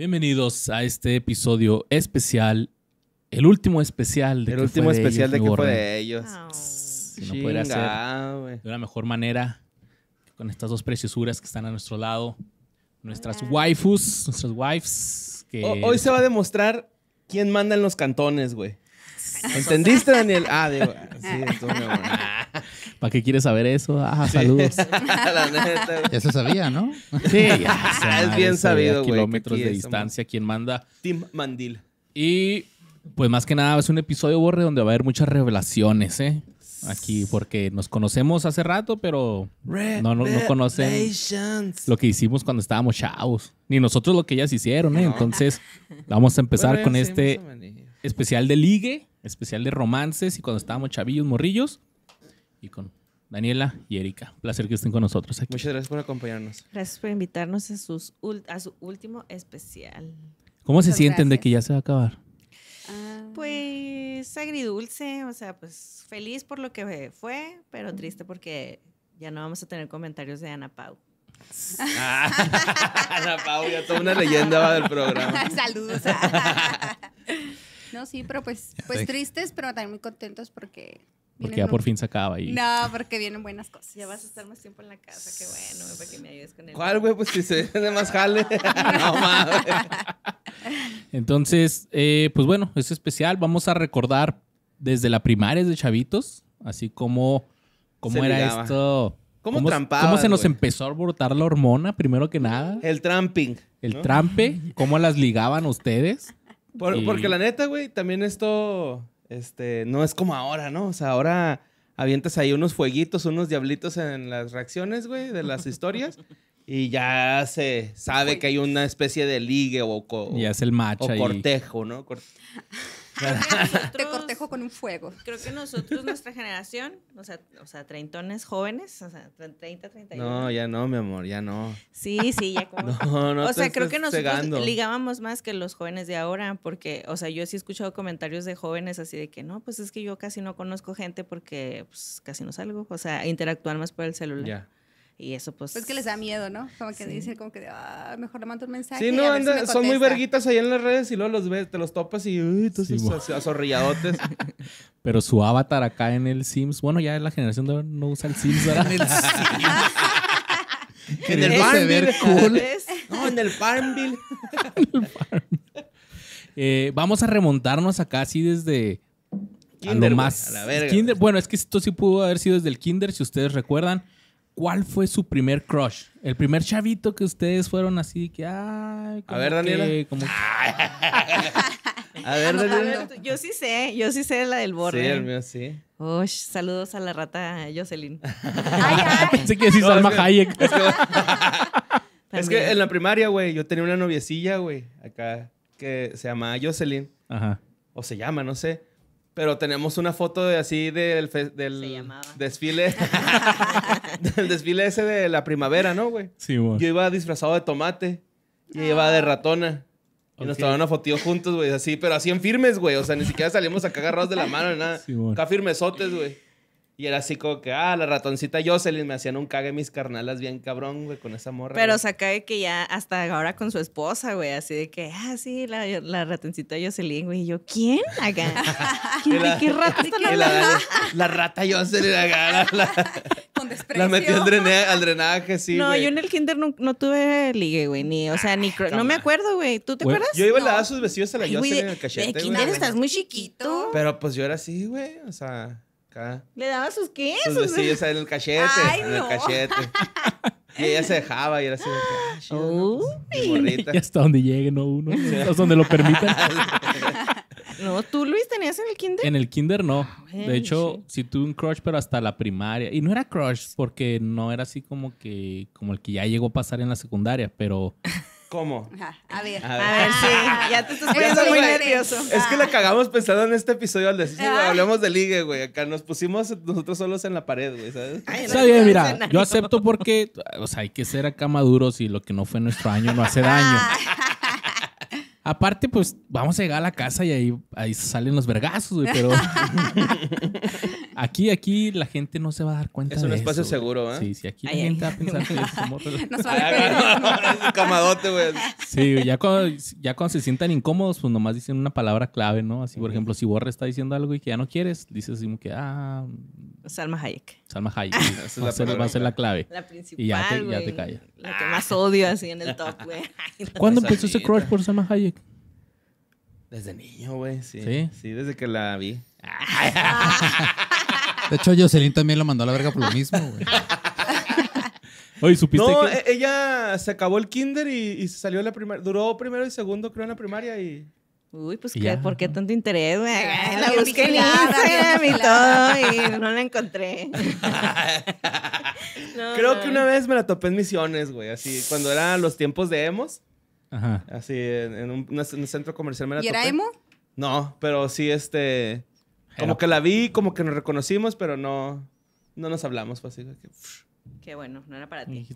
Bienvenidos a este episodio especial, el último especial de El último especial de que fue de ellos. Ah, si no pudiera ser de una mejor manera con estas dos preciosuras que están a nuestro lado, nuestras waifus, nuestras wives. Hoy se va a demostrar quién manda en los cantones, güey. ¿Entendiste, Daniel? Ah, digo, sí, esto ¿Para qué quieres saber eso? Ah, saludos. ya se sabía, ¿no? Sí, ya es bien sabido, güey. Kilómetros de distancia, ¿Quién manda. Tim Mandil. Y pues más que nada es un episodio, Borre, donde va a haber muchas revelaciones, ¿eh? Aquí, porque nos conocemos hace rato, pero no, no, no conocen lo que hicimos cuando estábamos chavos. Ni nosotros lo que ellas hicieron, ¿eh? Entonces, vamos a empezar con este especial de ligue especial de romances y cuando estábamos chavillos, morrillos. Y con Daniela y Erika. Placer que estén con nosotros aquí. Muchas gracias por acompañarnos. Gracias por invitarnos a, su último especial. ¿Cómo se sienten de que ya se va a acabar? Ah. pues agridulce, o sea, pues feliz por lo que fue, pero triste porque ya no vamos a tener comentarios de Ana Pau. Ah. Ana Pau, ya toda una leyenda va del programa. Saludos. No, sí, pero pues, pues tristes, pero también muy contentos porque porque ya por fin se acaba y... No, porque vienen buenas cosas. Ya vas a estar más tiempo en la casa, qué bueno, güey, para que me ayudes con el... ¿Cuál, güey? Pues si se de más jale. no mames. Entonces, eh, pues bueno, es especial. Vamos a recordar desde la primaria de Chavitos, así como cómo era esto... ¿Cómo, ¿Cómo, ¿Cómo se nos empezó a brotar la hormona, primero que nada? El tramping. El trampe, ¿cómo las ligaban ustedes? Porque la neta, güey, también esto este, no es como ahora, ¿no? O sea, ahora avientas ahí unos fueguitos, unos diablitos en las reacciones, güey, de las historias. y ya se sabe que hay una especie de ligue o, cortejo, ¿no? Ah, te cortejo con un fuego. Creo que nosotros, nuestra generación, o sea, o sea treintones jóvenes, o sea, 30, uno. No, ya no, mi amor, ya no. Sí, sí, ya como. o sea, creo que nosotros ligábamos más que los jóvenes de ahora, porque, o sea, yo sí he escuchado comentarios de jóvenes así de que no, pues es que yo casi no conozco gente porque pues, casi no salgo, o sea, interactuar más por el celular. Ya. Y eso pues... Es pues que les da miedo, ¿no? Como que dice como que, ah, mejor le mando un mensaje. Sí, no, son muy verguitas ahí en las redes y luego los ves, te los topas y, uy, tú sí, Pero su avatar acá en el Sims, bueno, ya la generación de no usa el Sims, ¿verdad? en el Sims. en el Farmville. No, en el Farmville. Eh, vamos a remontarnos acá así desde... lo más. A kinder, bueno, es que esto sí pudo haber sido desde el kinder, si ustedes recuerdan. ¿cuál fue su primer crush? El primer chavito que ustedes fueron así que, ay, A ver, Daniela. como a ver, Daniela. yo sí sé, yo sí sé la del borde. Sí, el mío sí. saludos a la rata Jocelyn. Pensé que sí Salma Hayek. Es que, en la primaria, güey, yo tenía una noviecilla, güey, acá, que se llama Jocelyn. Ajá. O se llama, no sé. Pero tenemos una foto de así del, del desfile. del desfile ese de la primavera, ¿no, güey? Sí, güey. Yo iba disfrazado de tomate y iba de ah. ratona. Y nos tomaron una fotillo juntos, güey, así, pero así en firmes, güey. O sea, ni siquiera salimos acá agarrados de la mano, nada. Sí, Acá firmesotes, güey. Y era así como que, ah, la ratoncita Jocelyn me hacían un cague mis carnalas bien cabrón, güey, con esa morra. Pero o saca de que ya hasta ahora con su esposa, güey, así de que, ah, sí, la, la ratoncita Jocelyn, güey. Y yo, ¿quién? la, qué rata la, rata Jocelyn acá. con desprecio. La metió al drenaje, sí, No, yo en el kinder no, tuve ligue, güey, ni, o sea, ni, ah, no me acuerdo, güey. ¿Tú te acuerdas? Yo iba a la sus vestidos a la Jocelyn en el cachete, de kinder estás muy chiquito. Pero pues yo era así, güey, o sea... ¿Le daba sus quesos? Sus besillos en el cachete. en el cachete. Y ella se dejaba y era así. De, oh, y hasta donde llegue, no uno. Hasta donde lo permita. no, tú, Luis, tenías en el kinder. En el kinder no. Ah, de hecho, sí tuve un crush, pero hasta la primaria. Y no era crush, porque no era así como que, como el que ya llegó a pasar en la secundaria, pero ¿Cómo? A ver. A ver, sí. ya te estás poniendo muy nervioso. Es que la cagamos pensando en este episodio al decir, ah. hablamos de ligue, güey. Acá nos pusimos nosotros solos en la pared, güey, ¿sabes? Está bien, mira. Yo acepto porque, o sea, hay que ser acá maduros y lo que no fue nuestro año no hace daño. Ah. Aparte, pues vamos a llegar a la casa y ahí, ahí salen los vergazos, güey, pero. aquí, aquí la gente no se va a dar cuenta. Es un espacio seguro, ¿eh? Sí, sí, aquí la gente va a pensar que es como... Ah, es un camadote, güey. Sí, ya cuando, ya cuando se sientan incómodos, pues nomás dicen una palabra clave, ¿no? Así, por ejemplo, si Borre está diciendo algo y que ya no quieres, dices así como que, ah, Salma Hayek. Salma Hayek. va, a ser, la clave. La principal. Y ya te, ya La que más odio así en el top, güey. ¿Cuándo empezó ese crush por Salma Hayek? Desde niño, güey. Sí, sí. desde que la vi. Ah. De hecho, Jocelyn también lo mandó a la verga por lo mismo, güey. Oye, ¿supiste no, e, ella se acabó el kinder y, se salió la primaria. Duró primero y segundo, creo, en la primaria y Uy, pues ¿por qué tanto interés? la busqué en Instagram y todo y no la encontré. Creo que una vez me la topé en misiones, güey, así, cuando eran los tiempos de emos. Ajá. Así, en un, centro comercial me la topé. ¿Y era emo? No, pero sí, este... Como que la vi, como que nos reconocimos, pero no, no nos hablamos. pues así. Qué bueno, no era para ti.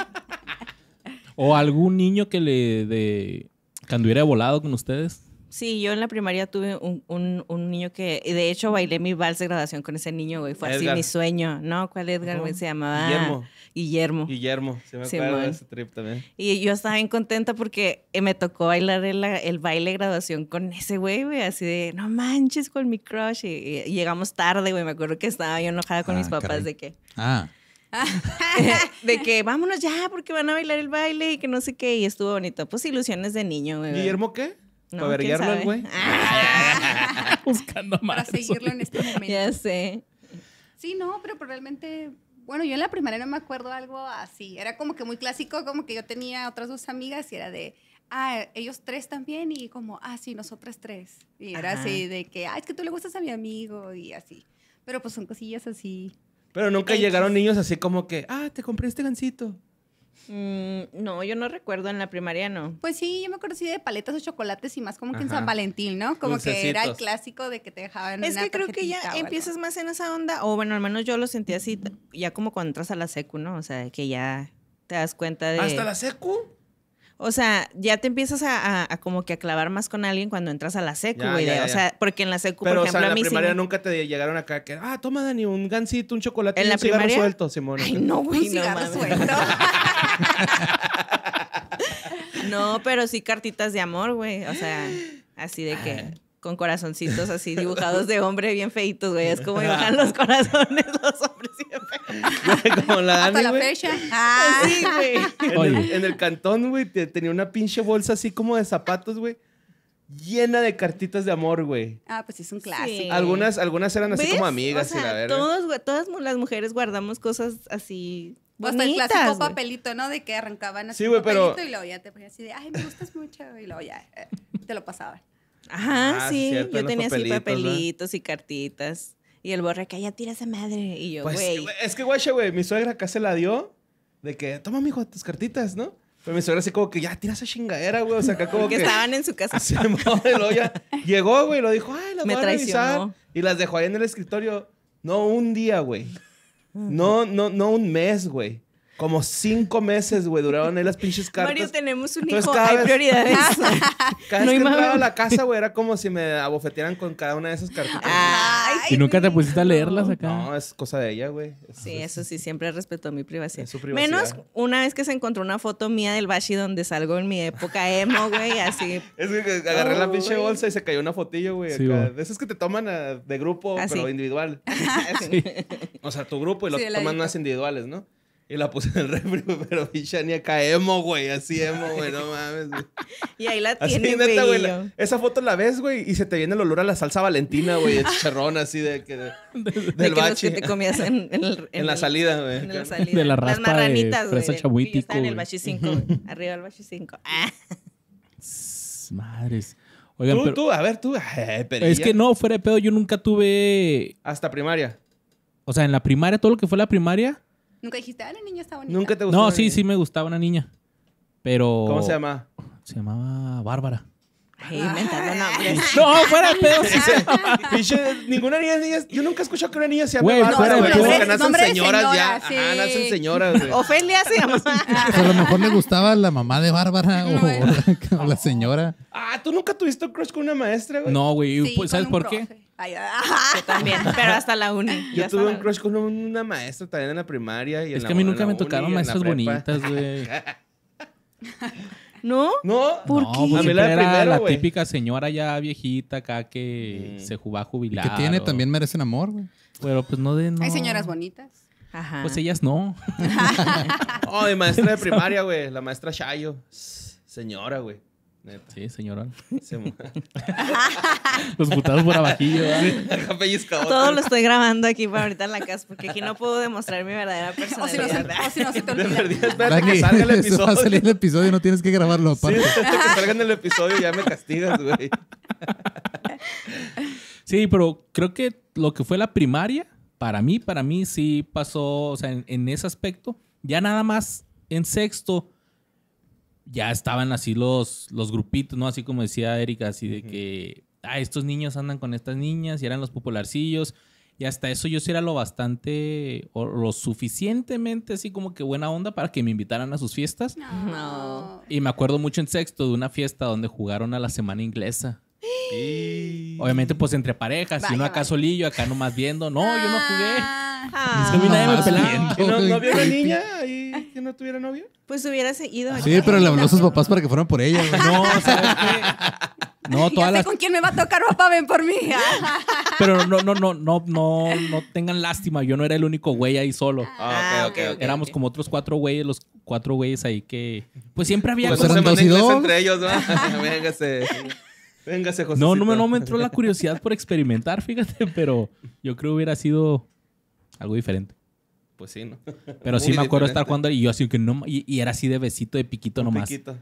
o algún niño que le... De ¿Cuando hubiera volado con ustedes? Sí, yo en la primaria tuve un, un, un niño que, de hecho, bailé mi vals de graduación con ese niño, güey. Fue así mi sueño. No, ¿cuál Edgar, Se llamaba Guillermo. Guillermo. Guillermo, se me ese trip también. Y yo estaba bien contenta porque eh, me tocó bailar el, baile de graduación con ese güey, güey. Así de, no manches con mi crush. Y, llegamos tarde, güey. Me acuerdo que estaba yo enojada con ah, mis papás de que. Ah de que vámonos ya porque van a bailar el baile y que no sé qué. Y estuvo bonito. Pues ilusiones de niño, güey. ¿Guillermo qué? Para güey. Buscando más. Para seguirlo en este momento. Ya sé. Sí, no, pero, probablemente pues, realmente bueno, yo en la primera no me acuerdo algo así. Era como que muy clásico, como que yo tenía otras dos amigas y era de, ah, ellos tres también y como, ah, sí, nosotras tres. Y era así de que, ah, es que tú le gustas a mi amigo y así. Pero pues son cosillas así pero nunca llegaron niños así como que, ah, te compré este gancito. Mm, no, yo no recuerdo en la primaria, no. Pues sí, yo me conocí de paletas o chocolates y más como que en San Valentín, ¿no? Como que era el clásico de que te dejaban. Es que creo que ya empiezas más en esa onda, o bueno, al menos yo lo sentía así, ya como cuando entras a la secu, ¿no? O sea, que ya te das cuenta de. ¿Hasta la secu? O sea, ya te empiezas a, como que a clavar más con alguien cuando entras a la secu, güey. O sea, porque en la secu, por ejemplo, o sea, en la primaria nunca te llegaron acá que, ah, toma, Dani, un gansito, un chocolate ¿En la un suelto, Simón. Ay, no, güey, un no, cigarro suelto. no, pero sí cartitas de amor, güey. O sea, así de que con corazoncitos así dibujados de hombre bien feitos, güey. Es como dibujan los corazones los hombres siempre. como la ah, Dani, Hasta la fecha. Ay. Ah. Sí, güey. En, el, cantón, güey, tenía una pinche bolsa así como de zapatos, güey llena de cartitas de amor, güey. Ah, pues es un clásico. Algunas, algunas eran así como amigas, y la verdad. Todos, todas las mujeres guardamos cosas así. Bonitas, el clásico papelito, ¿no? De que arrancaban así sí, papelito y luego ya te ponías así de, ay, me gustas mucho, y luego ya eh, te lo pasaban. Ajá, ah, sí, yo tenía así papelitos y cartitas. Y el borre que ya tira esa madre. Y yo, pues, güey. es que, güey, güey, mi suegra acá se la dio de que, toma, mijo, tus cartitas, ¿no? Pero mi suegra así como que ya tira esa chingadera, güey. O sea, acá como que. estaban en su casa. Así, ya. Llegó, güey, lo dijo, ay, lo voy a revisar. Y las dejó ahí en el escritorio. No un día, güey. No, no, no un mes, güey. Como cinco meses, güey, duraron ahí las pinches cartas. Mario, tenemos un hijo, hay prioridades. cada vez no que entraba a la casa, güey, era como si me abofetearan con cada una de esas cartitas. ¿Y nunca te pusiste a leerlas acá? No, es cosa de ella, güey. Sí, eso sí, siempre respetó mi privacidad. Menos una vez que se encontró una foto mía del Bashi donde salgo en mi época emo, güey, así. Es que agarré la oh, pinche bolsa y se cayó una fotillo, güey. esas que te toman eh, de grupo, ah, pero individual. O sea, tu grupo y los toman más individuales, ¿no? Y la puse en el refri, pero pinche ni acá, caemos, güey. Así hemos, güey, no mames. Güey. Y ahí la tiene, neta, güey. esa foto la ves, güey, y se te viene el olor a la salsa valentina, güey. El cherrón así de, que, de, del bache. Que te comías en, el, en, la salida, güey. De la raspa Las güey. Está en el bache 5, Arriba del bache 5. Ah. Madres. Oigan, tú, pero, tú, a ver, tú. es que no, fuera de pedo, yo nunca tuve... Hasta primaria. O sea, en la primaria, todo lo que fue la primaria ¿Nunca dijiste, ah, la niña estaba bonita? Nunca te gustó. No, sí, sí me gustaba una niña. Pero. ¿Cómo se llama? Se llamaba Bárbara. Hey, No, fuera de pedo. ninguna niña Yo nunca he escuchado que una niña sea. bárbara. Güey, fuera de Nacen señoras ya. nacen señoras. güey. Ofelia se pues llama. a lo mejor le gustaba la mamá de Bárbara o, la señora. Ah, ¿tú nunca tuviste un crush con una maestra, güey? No, güey. Pues, ¿Sabes por qué? Yo también, pero hasta la uni. Yo tuve un crush con una maestra también en la primaria. Y en Es que a mí nunca me tocaron maestras bonitas, güey. ¿No? ¿No? ¿Por qué? Pues, la típica señora ya viejita acá que mm. se va a que tiene, también merecen amor, güey. Pero pues no de... No. Hay señoras bonitas. Ajá. Pues ellas no. oh, maestra de primaria, güey. La maestra Chayo. Señora, güey. Sí, señora. Los putados por abajillo. Todo lo estoy grabando aquí para ahorita en la casa porque aquí no puedo demostrar mi verdadera personalidad. O si no, se te olvida. que salga el episodio. salir el episodio no tienes que grabarlo para. que salga en el episodio ya me castigas, güey. sí, pero creo que lo que fue la primaria, para mí, para mí sí pasó, o sea, en ese aspecto. Ya nada más en sexto ya estaban así los, los grupitos, ¿no? Así como decía Erika, así de que, ah, estos niños andan con estas niñas y eran los popularcillos. Y hasta eso yo sí era lo bastante, o lo suficientemente así como que buena onda para que me invitaran a sus fiestas. No. Y me acuerdo mucho en sexto de una fiesta donde jugaron a la semana inglesa. Obviamente, pues entre parejas, Y uno acá solillo, acá nomás viendo. No, yo no jugué. Ah. a ah. ¿No, niña tuviera novia? Pues hubiera seguido. Sí, pero le habló a sus papás para que fueran por ella. No, ¿sabes qué? No, sé con quién me va a tocar, papá, ven por mí. Pero no, no, no, no, no, no tengan lástima. Yo no era el único güey ahí solo. Ah, ah ok, ok, ok. Éramos como otros cuatro güeyes, los cuatro güeyes ahí que... Pues siempre había... Pues cosas. Pues, entre ellos, ¿no? Véngase. Véngase, José. No, no, me- no me entró la curiosidad por experimentar, fíjate, pero yo creo que hubiera sido algo diferente pues sí, ¿no? Pero sí me acuerdo estar jugando y yo así que no. Y, era así de besito, de piquito Un nomás. Piquito.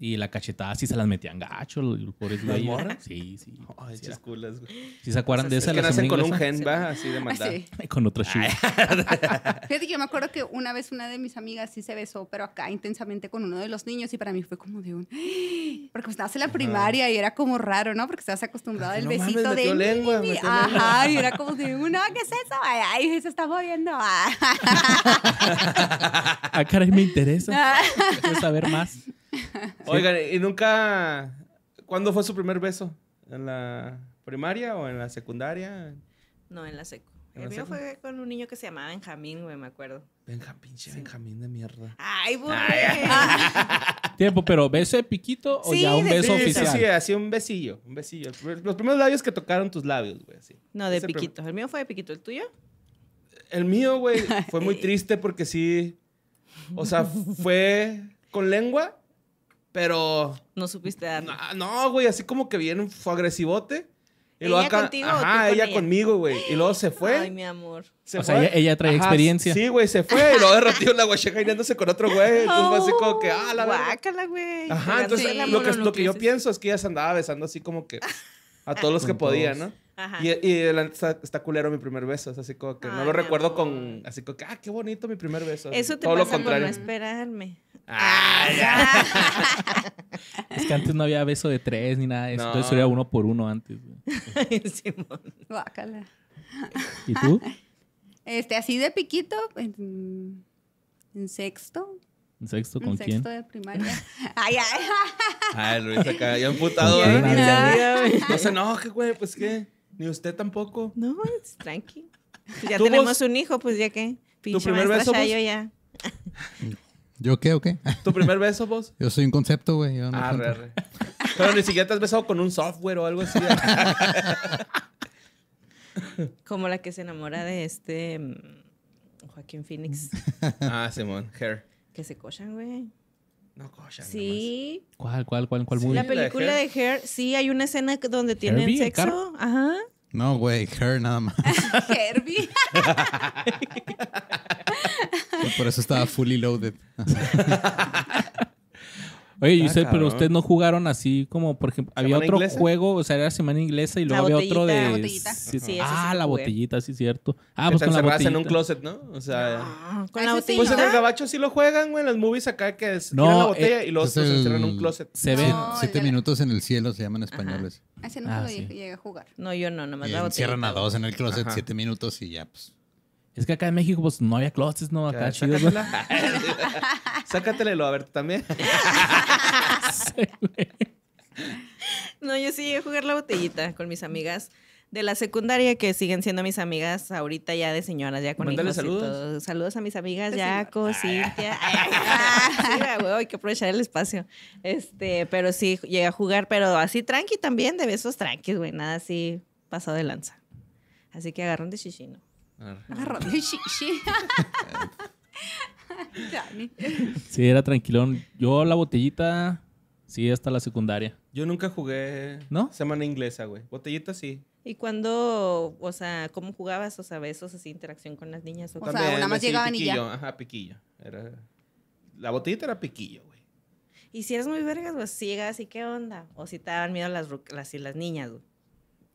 Y la cachetada sí se las metían gacho, los pobres güey. morras? Sí, sí. Ay, ¿Sí se acuerdan de esa? Es que nacen con un gen, va, así de maldad. Ah, sí. Con otra chica yo me acuerdo que una vez una de mis amigas sí se besó, pero acá intensamente con uno de los niños y para mí fue como de un... Porque estabas en la primaria y era como raro, ¿no? Porque estabas acostumbrado al besito de... Lengua, y... Ajá, y era como de un, no, ¿qué es eso? Ay, se está moviendo. Ah, caray, me interesa. Quiero saber más. Oigan, ¿y nunca. ¿Cuándo fue su primer beso? ¿En la primaria o en la secundaria? No, en la secu. el mío fue con un niño que se llamaba Benjamín, güey, me acuerdo. Benjamín, pinche Benjamín de mierda. Ay, güey. Tiempo, pero beso de piquito o ya un beso oficial. Sí, sí, así un besillo, un besillo. Los primeros labios que tocaron tus labios, güey, así. No, de piquito. El mío fue de piquito, ¿el tuyo? El mío, güey, fue muy triste porque sí. O sea, fue con lengua pero. No supiste dar No, güey, así como que bien fue agresivote. Y lo luego contigo Ajá, ella, conmigo, güey. Y luego se fue. Ay, mi amor. o sea, ella, trae experiencia. Sí, güey, se fue. Y luego en la guacheca yéndose con otro güey. Entonces fue así como que, ah, la Guácala, güey. Ajá, entonces lo, que, yo pienso es que ella se andaba besando así como que a todos los que podía, ¿no? Ajá. Y, y está, culero mi primer beso. así como que no lo recuerdo con. Así como que, ah, qué bonito mi primer beso. Eso te pasa lo no esperarme. Ah, es que antes no había beso de tres ni nada de eso. Entonces era uno por uno antes. Simón. Bácala. ¿Y tú? Este, así de piquito, en, sexto. ¿En sexto con en quién? sexto de primaria. ay, ay. Ay, Luis acá, ya emputado, No, no, no se enoje, güey, pues qué. Ni usted tampoco. No, es tranqui. ya tenemos un hijo, pues ya qué. ¿Tu primer beso, yo ya. ¿Yo qué o qué? ¿Tu primer beso vos? Yo soy un concepto, güey. ah, re, re. Pero ni siquiera te has besado con un software o algo así. ¿eh? Como la que se enamora de este mm, Joaquín Phoenix. Ah, Simón, Hair. Que se cochan, güey. No cochan. Sí. ¿Cuál, cuál, cuál, cuál La película de Hair? sí, hay una escena donde tienen sexo. Ajá. No, güey, Hair nada más. Herbie. Por eso estaba fully loaded. Oye, y ah, usted, pero ustedes no jugaron así como, por ejemplo, había otro juego, o sea, era semana inglesa y luego había otro de. Sí, ah, la botellita, sí, cierto. Ah, pues con la botellita. en un closet, ¿no? O sea. Ah, con la pues botellita. Pues en el gabacho sí lo juegan, güey, en las movies acá que es. No, la eh, botella y pues los, otros se en un closet. Se ven. siete minutos en el cielo se llaman españoles. Así ah, no llegué a jugar. No, yo no, nomás la botellita Cierran a dos en el closet, siete minutos y ya, pues. Es que acá en México, pues no había closets, ¿no? Acá chido. a ver también. no, yo sí a jugar la botellita con mis amigas de la secundaria que siguen siendo mis amigas ahorita ya de señoras, ya con Mándale hijos saludos. Y Saludos a mis amigas Jaco, ah. Cintia. hay que aprovechar el espacio. Este, pero sí, llegué a jugar, pero así tranqui también, de besos tranquis, güey, nada así pasado de lanza. Así que agarran de chichino. Sí, era tranquilón. Yo la botellita, sí, hasta la secundaria. Yo nunca jugué ¿No? semana inglesa, güey. Botellita sí. ¿Y cuando, o sea, cómo jugabas? O sea, besos así, interacción con las niñas. O, sea, nada más llegaban y ya. Ajá, piquillo. Era... La botellita era piquillo, güey. Y si eres muy vergas, pues sigas así y qué onda. O si te daban miedo las, las, y las niñas, güey.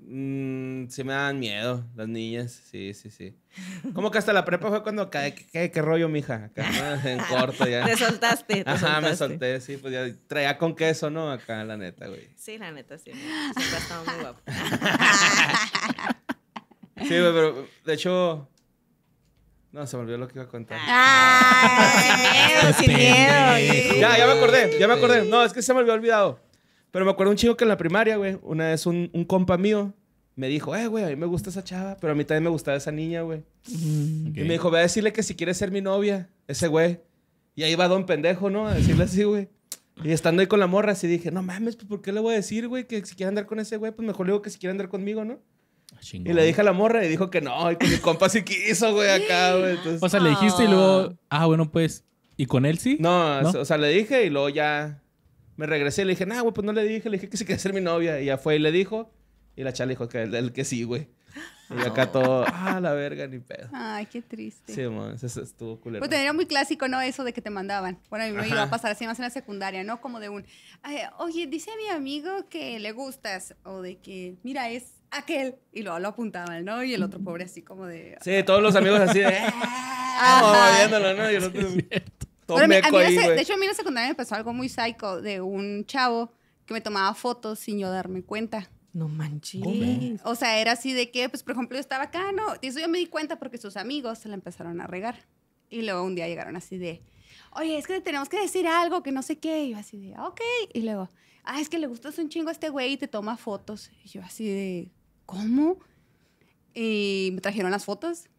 Mm, me dan miedo las niñas, sí, sí, sí. Como que hasta la prepa fue cuando cae, qué, qué rollo, mija, acá, en corto ya. Te soltaste. Ajá, me solté, sí, pues ya traía con queso, ¿no? Acá, la neta, güey. Sí, la neta, sí. estaba muy guapo. sí, güey, pero de hecho, no, se me olvidó lo que iba a contar. Ay, sin miedo, este sin miedo. Ya, ya me acordé, ya me acordé. No, es que se me había olvidado. Pero me acuerdo un chico que en la primaria, güey, una vez un, compa mío me dijo, eh, güey, a mí me gusta esa chava, pero a mí también me gustaba esa niña, güey. Mm. Y me dijo, ve a decirle que si quiere ser mi novia, ese güey. Y ahí va don pendejo, ¿no? A decirle así, güey. Y estando ahí con la morra, así dije, no mames, pues, ¿por qué le voy a decir, güey, que si quiere andar con ese güey, pues mejor le digo que si quiere andar conmigo, ¿no? Ah, y le dije a la morra y dijo que no, y que mi compa sí quiso, güey, acá, güey. O sea, le dijiste y luego, ah. ah, bueno, pues, ¿y con él sí? ¿no? o sea, le dije y luego ya me regresé y le dije, nah, güey, pues no le dije. Le dije que sí quería ser mi novia. Y ya fue y le dijo. Y la chale dijo que el, que sí, güey. Y ah. acá todo, ah, la verga, ni pedo. Ay, qué triste. Sí, man, eso, estuvo culero. Pues tenía muy clásico, ¿no? Eso de que te mandaban. Bueno, a mí me iba a pasar así más en la secundaria, ¿no? Como de un, oye, dice a mi amigo que le gustas. O de que, mira, es aquel. Y luego lo apuntaban, ¿no? Y el otro pobre así como de... Sí, todos los amigos así de... Ah, como viéndolo, ¿no? Y el otro de hecho, a mí en la secundaria me pasó algo muy psycho de un chavo que me tomaba fotos sin yo darme cuenta. No manches. o sea, era así de que, pues, por ejemplo, yo estaba acá, ¿no? Y eso yo me di cuenta porque sus amigos se la empezaron a regar. Y luego un día llegaron así de, oye, es que tenemos que decir algo, que no sé qué. Y yo así de, ok. Y luego, ah, es que le gustas un chingo a este güey y te toma fotos. Y yo así de, ¿cómo? Y me trajeron las fotos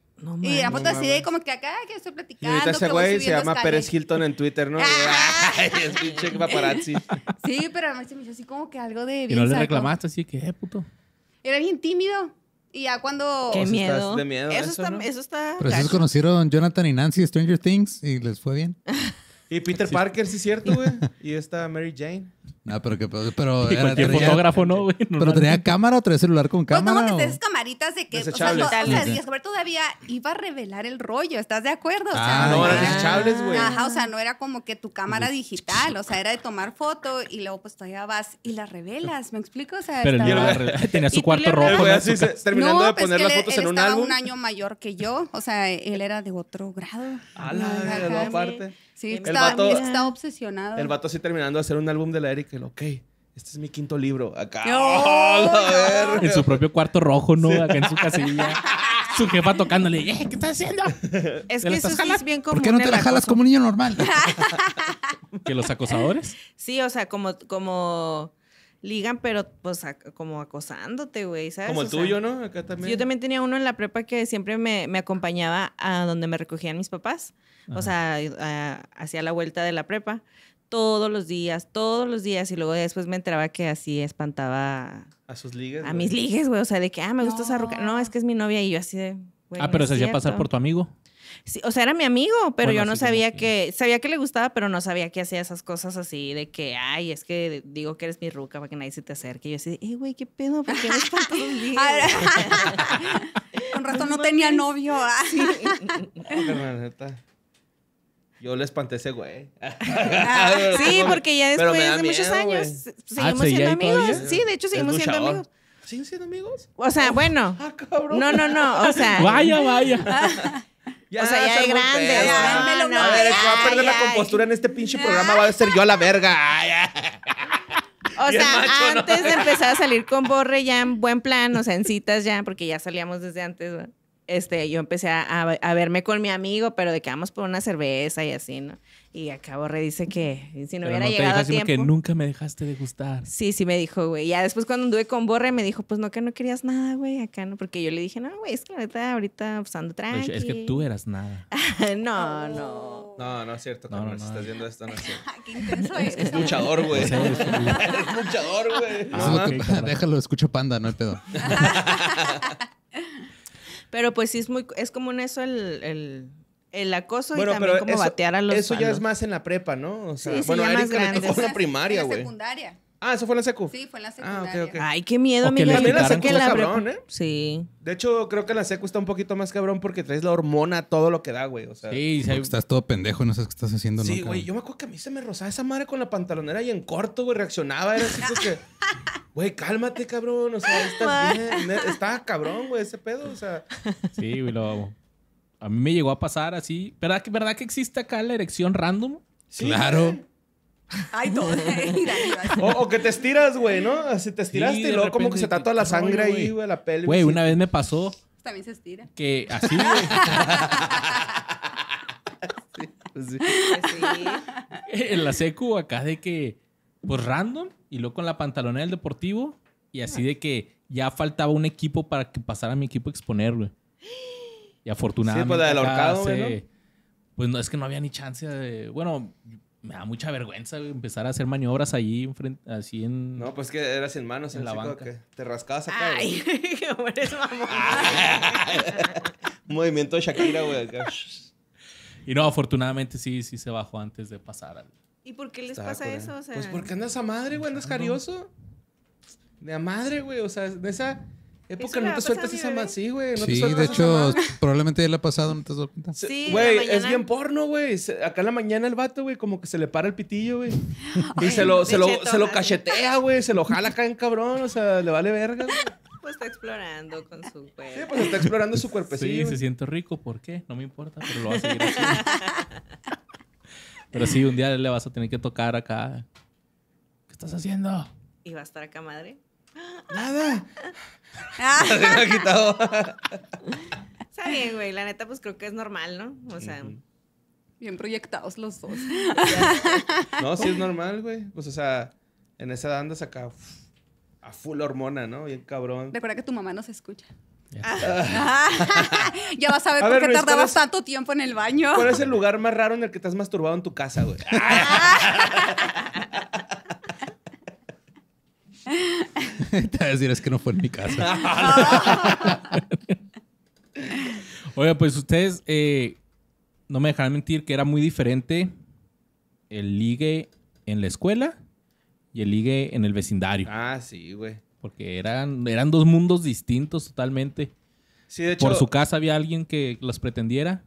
y la foto así de como que acá que estoy platicando. Y ahorita ese güey se llama Pérez Hilton en Twitter, ¿no? es pinche paparazzi. Sí, pero además se me hizo así como que algo de Y no le reclamaste así que, eh, puto. Era bien tímido. Y ya cuando... Qué pues miedo. De miedo eso, está, eso está... Pero ellos conocieron Jonathan y Nancy Stranger Things y les fue bien. y Peter Parker, sí es cierto, güey. y esta Mary Jane no ah, pero que pero era, fotógrafo, ¿no? Güey? pero tenía cámara o traía celular con pues cámara. No, no, que esas camaritas de que, o sea, todavía iba a revelar el rollo, ¿estás de acuerdo? O sea, ah, no, eran desechables, güey. Ajá, o sea, no era como que tu cámara digital, o sea, era de tomar foto y luego pues todavía vas y la revelas, ¿me explico? O sea, tenía su cuarto rojo. Así, terminando no, de pues, poner las él, fotos en un álbum. un año mayor que yo, o sea, él era de otro grado. Ah, la, aparte. Sí, estaba, obsesionado. El vato así terminando de hacer un álbum de la Erika ok, este es mi quinto libro. Acá. ¡Oh, en su propio cuarto rojo, ¿no? Acá en su casilla. su jefa tocándole, eh, ¿qué estás haciendo? Es que eso sí es bien común. ¿Por qué no te la jalas como un niño normal? ¿Que los acosadores? Sí, o sea, como, como ligan, pero pues como acosándote, güey, ¿sabes? Como el tuyo, ¿no? Acá también. Yo también tenía uno en la prepa que siempre me, acompañaba a donde me recogían mis papás. O sea, hacía la vuelta de la prepa todos los días, todos los días. Y luego después me enteraba que así espantaba. A sus ligas. A mis ligas, güey. O sea, de que, ah, me gusta esa ruca. No, es que es mi novia. Y yo así de. Güey, ah, pero se hacía pasar por tu amigo. Sí, o sea, era mi amigo, pero yo no sabía que, sabía que le gustaba, pero no sabía que hacía esas cosas así de que, ay, es que digo que eres mi ruca para que nadie se te acerque. Y yo así, eh, güey, ¿qué pedo? ¿Por qué me ah, Con rato no tenía novio. Ah. Yo le espanté ese güey. Ah, sí, porque ya después de muchos años ah, seguimos siendo amigos. Sí, de hecho seguimos siendo amigos. ¿Siguen siendo amigos? O sea, bueno. Ah, cabrón. No, no, no. O sea. Vaya, vaya. o sea, ya hay grande. no, no, a ver, ya, va a perder la compostura en este pinche programa. Va a ser yo a la verga. O sea, antes de empezar a salir con Borre, ya en buen plan, o sea, en citas ya, porque ya salíamos desde antes este, yo empecé a, a, verme con mi amigo, pero de que vamos por una cerveza y así, ¿no? Y acá re dice que si no hubiera llegado a tiempo. que nunca me dejaste de gustar. Sí, sí me dijo, güey. Ya después cuando anduve con Borre me dijo, pues no, que no querías nada, güey, acá, ¿no? Porque yo le dije, no, güey, es que la ahorita pues ando tranqui. Es que tú eras nada. no, no. No, no es cierto, no, estás viendo esto, no es cierto. Qué intenso es. Es luchador, güey. Ah, es luchador, güey. déjalo, escucho panda, no el pedo. Pero pues sí es muy, es común eso el, el, el acoso y también como batear a los Eso ya es más en la prepa, ¿no? O sea, bueno, a Erika le tocó en primaria, güey. secundaria. Ah, eso fue en la secu. Sí, fue en la secundaria. Ah, ok, ok. Ay, qué miedo, mi mí También la secu está cabrón, ¿eh? Sí. De hecho, creo que la secu está un poquito más cabrón porque traes la hormona, todo lo que da, güey. O sea, sí, Estás todo pendejo, y no sabes qué estás haciendo. Sí, güey. Yo me acuerdo que a mí se me rozaba esa madre con la pantalonera y en corto, güey, reaccionaba. Era así que, güey, cálmate, cabrón. O sea, estás bien. Estaba cabrón, güey, ese pedo. O sea. Sí, güey, lo hago. A mí me llegó a pasar así. ¿Verdad que, verdad que existe acá la erección random? Sí, claro. Ay, todo. o, que te estiras, güey, ¿no? Así te estiraste y luego como que se toda la sangre ahí, güey, la peli. Güey, una vez me pasó. También se estira. Que así, güey. Pues pues sí, En la secu acá de que, pues random, y luego con la pantalona del deportivo, y así de que ya faltaba un equipo para que pasara mi equipo a exponer, güey. Y afortunadamente. Sí, pues la del Pues no, es que no había ni chance de. Bueno, me da mucha vergüenza empezar a hacer maniobras allí así en. No, pues que eras en manos en, la banca. te rascabas acá. Ay, eres mamón. Movimiento de Shakira, güey. y no, afortunadamente sí, sí se bajó antes de pasar. al. ¿Y por qué les pasa eso? Pues porque andas a madre, güey, andas carioso. De a madre, güey. O sea, de esa Época, no te sueltas esa madre. Sí, güey. No sí, de hecho, probablemente ya le ha pasado, no te has cuenta. Sí, güey, es bien porno, güey. Acá en la mañana el vato, güey, como que se le para el pitillo, güey. Y se lo, se, lo, se lo cachetea, güey. Se lo jala acá en cabrón, o sea, le vale verga, Pues está explorando con su cuerpo. Sí, pues está explorando su cuerpecillo. Sí, se siente rico, ¿por qué? No me importa, pero lo va a seguir haciendo. pero sí, un día le vas a tener que tocar acá. ¿Qué estás haciendo? ¿Y va a estar acá, madre? Nada. Ah. Se me quitado. Está bien, güey. La neta, pues creo que es normal, ¿no? O sea. Bien proyectados los dos. no, sí es normal, güey. Pues, o sea, en esa edad andas acá a full hormona, ¿no? Bien cabrón. Recuerda que tu mamá no se escucha. Ah. ya vas a ver, por qué tardabas tanto tiempo en el baño. ¿Cuál es el lugar más raro en el que te has masturbado en tu casa, güey? Te voy a decir, es que no fue en mi casa. Oye, pues ustedes eh, no me dejarán mentir que era muy diferente el ligue en la escuela y el ligue en el vecindario. Ah, sí, güey. Porque eran, eran dos mundos distintos totalmente. Sí, de hecho. Por su casa había alguien que los pretendiera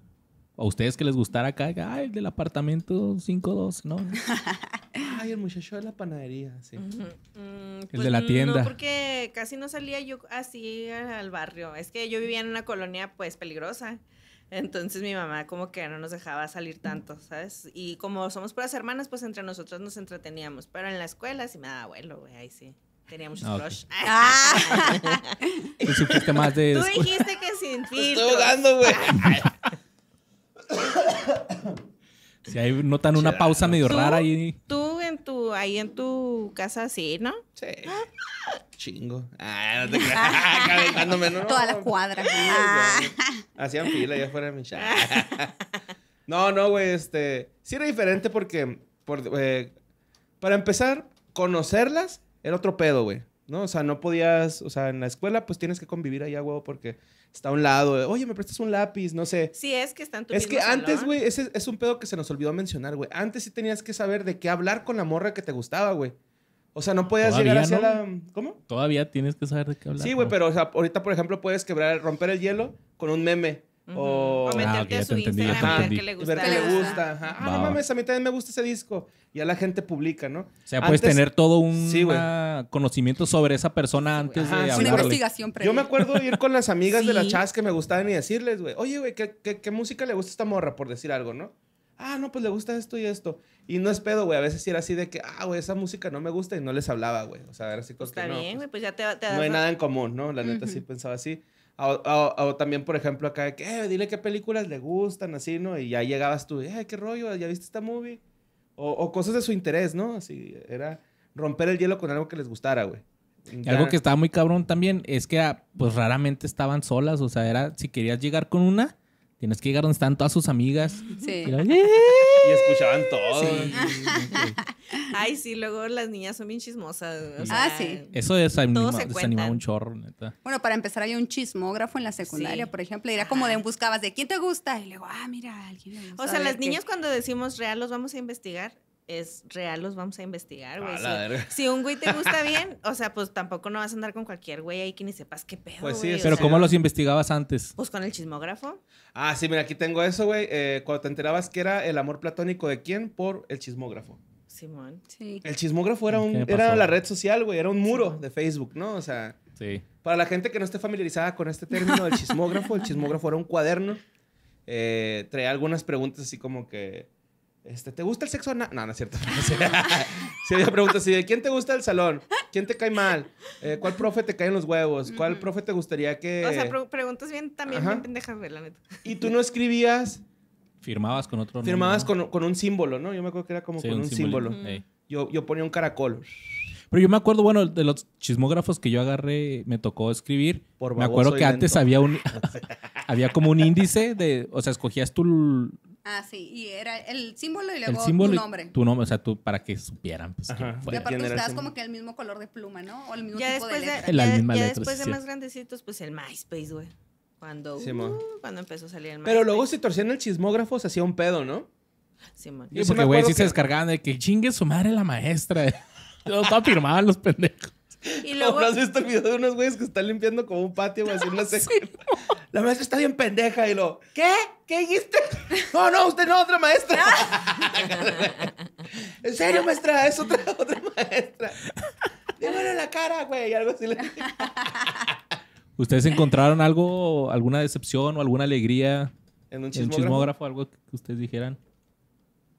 a ustedes que les gustara acá, el del apartamento 512, ¿no? Ay, el muchacho de la panadería, sí. Mm, el de pues la tienda. No, porque casi no salía yo así al barrio. Es que yo vivía en una colonia, pues, peligrosa. Entonces mi mamá como que no nos dejaba salir tanto, ¿sabes? Y como somos puras hermanas, pues entre nosotros nos entreteníamos. Pero en la escuela sí me daba abuelo, güey, ahí sí. Tenía muchos ah, crush. Tú dijiste que sin filtro. jugando, güey. si ahí notan una pausa medio rara ahí. Tú en tu, ahí en tu casa sí, ¿no? Sí. Ah. Chingo. Ah, ah no Todas las cuadras. Ah. Hacían fila allá afuera de mi chat. no, no, güey, este. Sí era diferente porque. Por, eh, para empezar, conocerlas era otro pedo, güey. ¿no? O sea, no podías, o sea, en la escuela pues tienes que convivir ahí a huevo porque está a un lado, oye, me prestas un lápiz, no sé. Sí, es que están tu Es que antes, güey, ese es un pedo que se nos olvidó mencionar, güey. Antes sí tenías que saber de qué hablar con la morra que te gustaba, güey. O sea, no podías llegar hacia la ¿Cómo? Todavía tienes que saber de qué hablar. Sí, güey, pero o ahorita por ejemplo puedes quebrar romper el hielo con un meme o... meterte ah, a su Instagram ver qué le gusta. Ver le gusta. Ah, no mames, a mí también me gusta ese disco. y Ya la gente publica, ¿no? O sea, puedes tener todo un conocimiento sobre esa persona antes de sí, investigación Yo me acuerdo ir con las amigas de la chas que me gustaban y decirles, güey, oye, güey, ¿qué, música le gusta a esta morra? Por decir algo, ¿no? Ah, no, pues le gusta esto y esto. Y no es pedo, güey. A veces era así de que, ah, güey, esa música no me gusta y no les hablaba, güey. O sea, era así cosas pues Está bien, no, pues, pues, ya te, No hay nada en común, ¿no? La neta sí pensaba así. O, también, por ejemplo, acá, que, eh, dile qué películas le gustan, así, ¿no? Y ya llegabas tú, eh, qué rollo, ¿ya viste esta movie? O, cosas de su interés, ¿no? Así, era romper el hielo con algo que les gustara, güey. algo que estaba muy cabrón también es que, ah, pues, raramente estaban solas. O sea, era, si querías llegar con una, Tienes que llegar donde están todas sus amigas. Sí. Y, eh". escuchaban todo. Ay, sí, luego las niñas son bien chismosas. ah, sí. Eso es un chorro, neta. Bueno, para empezar, hay un chismógrafo en la secundaria, por ejemplo, era como de buscabas de quién te gusta. Y luego, ah, mira, alguien O sea, las niñas cuando decimos real los vamos a investigar, es real, los vamos a investigar, güey. Si, si, un güey te gusta bien, o sea, pues tampoco no vas a andar con cualquier güey ahí que ni sepas qué pedo. Pues sí, pero ¿cómo los investigabas antes? Pues con el chismógrafo. Ah, sí, mira, aquí tengo eso, güey. Eh, cuando te enterabas que era el amor platónico de quién por el chismógrafo. Simón, sí. El chismógrafo era, un, era la red social, güey, era un muro de Facebook, ¿no? O sea, sí. para la gente que no esté familiarizada con este término del chismógrafo, el chismógrafo era un cuaderno. Eh, traía algunas preguntas así como que este, ¿Te gusta el sexo No, no es cierto. si había preguntas así de ¿quién te gusta el salón? ¿Quién te cae mal? Eh, ¿Cuál profe te cae en los huevos? ¿Cuál profe te gustaría que...? O sea, preguntas bien también bien pendejas, la neta. Y tú no escribías... Firmabas con otro Firmabas con, un símbolo, ¿no? Yo me acuerdo que era como con un, símbolo. Yo, yo ponía un caracol. Pero yo me acuerdo, bueno, de los chismógrafos que yo agarré, me tocó escribir. me acuerdo que antes había un había como un índice de, o sea, escogías tu Ah, sí, y era el símbolo y luego el símbolo tu nombre. Tu nombre, o sea, tú para que supieran. Pues, y aparte usabas como que el mismo color de pluma, ¿no? O el mismo ya tipo después de, letra. De, ya, ya después de más grandecitos, pues el MySpace, güey. Cuando, uh, cuando empezó a salir el MySpace. Pero luego se torcían el chismógrafo, se hacía un pedo, ¿no? Sí, Sí, porque, güey, sí se descargaban de que chingue su madre la maestra. Todo firmaban los pendejos. Y luego... ¿No has visto el video de unos güeyes que están limpiando como un patio, güey, así La maestra está bien pendeja y lo... ¿Qué? ¿Qué dijiste? No, no, usted no, otra maestra. en serio, maestra, es otra, otra maestra. Dímelo en la cara, güey, y algo así. Le... ¿Ustedes encontraron algo, alguna decepción o alguna alegría en un chismógrafo? En chismógrafo algo que ustedes dijeran.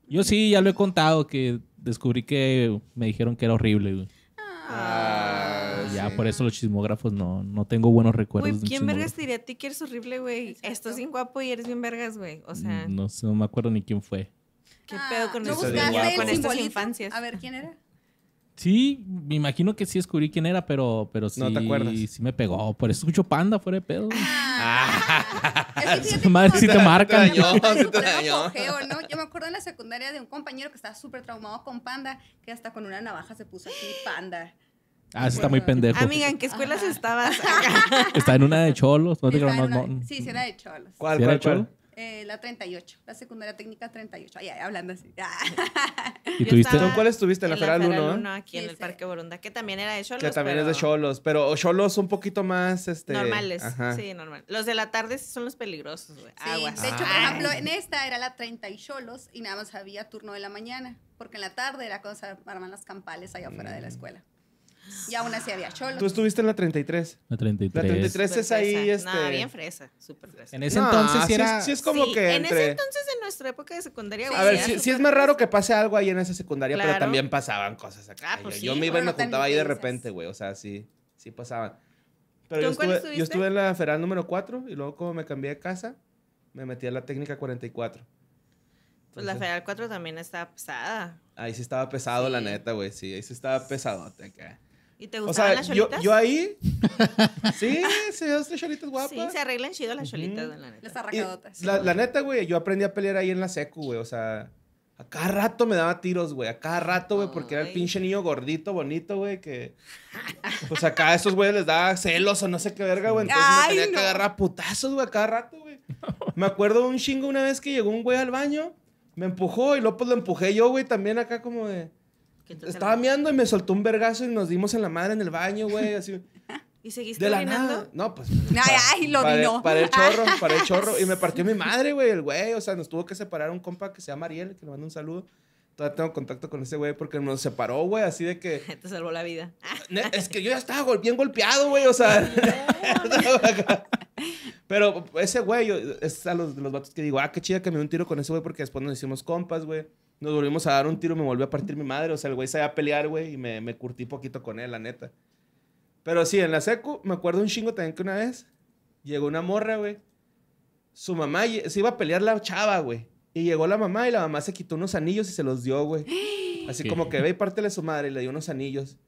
Yo sí, ya lo he contado, que descubrí que me dijeron que era horrible, güey. Ah por eso los chismógrafos no, no tengo buenos recuerdos. Pues ¿quién vergas te diría a ti que eres horrible, güey? Estás bien guapo y eres bien vergas, güey. O sea. Mm, no sé, no me acuerdo ni quién fue. ¿Qué pedo con, ah, no con estas infancias? A ver, ¿quién era? Sí, me imagino que sí descubrí quién era, pero, pero sí, no te sí me pegó. Por eso escucho panda fuera de pedo. Ah. Ah. si te marcan. Yo, ¿no? Yo me acuerdo en la secundaria de un compañero que estaba súper traumado con panda, que hasta con una navaja se puso así, panda. Ah, eso está muy pendejo. Amiga, ¿en qué escuelas estabas? Acá? Está en una de cholos. No Sí, sí era de cholos. ¿Cuál, era cuál, cholo? cuál? Eh, la 38, la secundaria técnica 38. Ay, ay hablando así. Ah. ¿Y tuviste? ¿En cuál estuviste? En la Feral 1, ¿no? aquí en el Parque Borunda, que también era de Cholos. Que también es de Cholos, pero Cholos un poquito más. Este... Normales. Sí, normal. Los de la tarde son los peligrosos, güey. Sí, De hecho, por ejemplo, en esta era la 30 y Cholos y nada más había turno de la mañana, porque en la tarde era cosa, arman las campales allá afuera de la mm. escuela. Y aún así había cholo. Tú estuviste en la 33. La 33. La 33 es ahí. Este... Nada, bien fresa, súper fresa. En ese entonces sí es como que. En ese entonces, en nuestra época de secundaria. a ver, sí, es más raro que pase algo ahí en esa secundaria, pero también pasaban cosas acá. Ah, pues yo me iba y me juntaba ahí de repente, güey. O sea, sí, sí pasaban. Pero yo estuve, yo estuve en la feral número 4 y luego, como me cambié de casa, me metí a la técnica 44. Pues la Federal 4 también estaba pesada. Ahí sí estaba pesado, la neta, güey. Sí, ahí sí estaba pesadote Que... ¿Y te gustaban o sea, las Yo, ahí. sí, se ve dos cholitas guapas. Sí, se arreglan chido las cholitas, de la neta. Las arracadotas. La, neta, güey, yo aprendí a pelear ahí en la secu, güey. O sea, a cada rato me daba tiros, güey. A cada rato, güey, porque era el pinche niño gordito, bonito, güey, que. Pues acá a esos güeyes les daba celos o no sé qué verga, güey. Entonces me tenía que agarrar putazos, güey, a cada rato, güey. Me acuerdo un chingo una vez que llegó un güey al baño, me empujó y luego pues lo empujé yo, güey, también acá como de. Estaba meando y me soltó un vergazo y nos dimos en la madre en el baño, güey, así. ¿Y seguiste De No, pues. Ay, ay, lo el chorro, para el chorro. Y me partió mi madre, güey, el güey. O sea, nos tuvo que separar un compa que se llama Ariel, que le mando un saludo. Todavía tengo contacto con ese güey porque nos separó, güey, así de que. Te salvó la vida. Es que yo ya estaba bien golpeado, güey, o sea. Pero ese güey, es a los, los vatos que digo, ah, qué chida que me dio un tiro con ese güey porque después nos hicimos compas, güey. Nos volvimos a dar un tiro, me volvió a partir mi madre. O sea, el güey se iba a pelear, güey, y me, me curtí poquito con él, la neta. Pero sí, en la secu, me acuerdo un chingo también que una vez llegó una morra, güey. Su mamá se iba a pelear la chava, güey. Y llegó la mamá y la mamá se quitó unos anillos y se los dio, güey. Así como que ve y parte su madre y le dio unos anillos.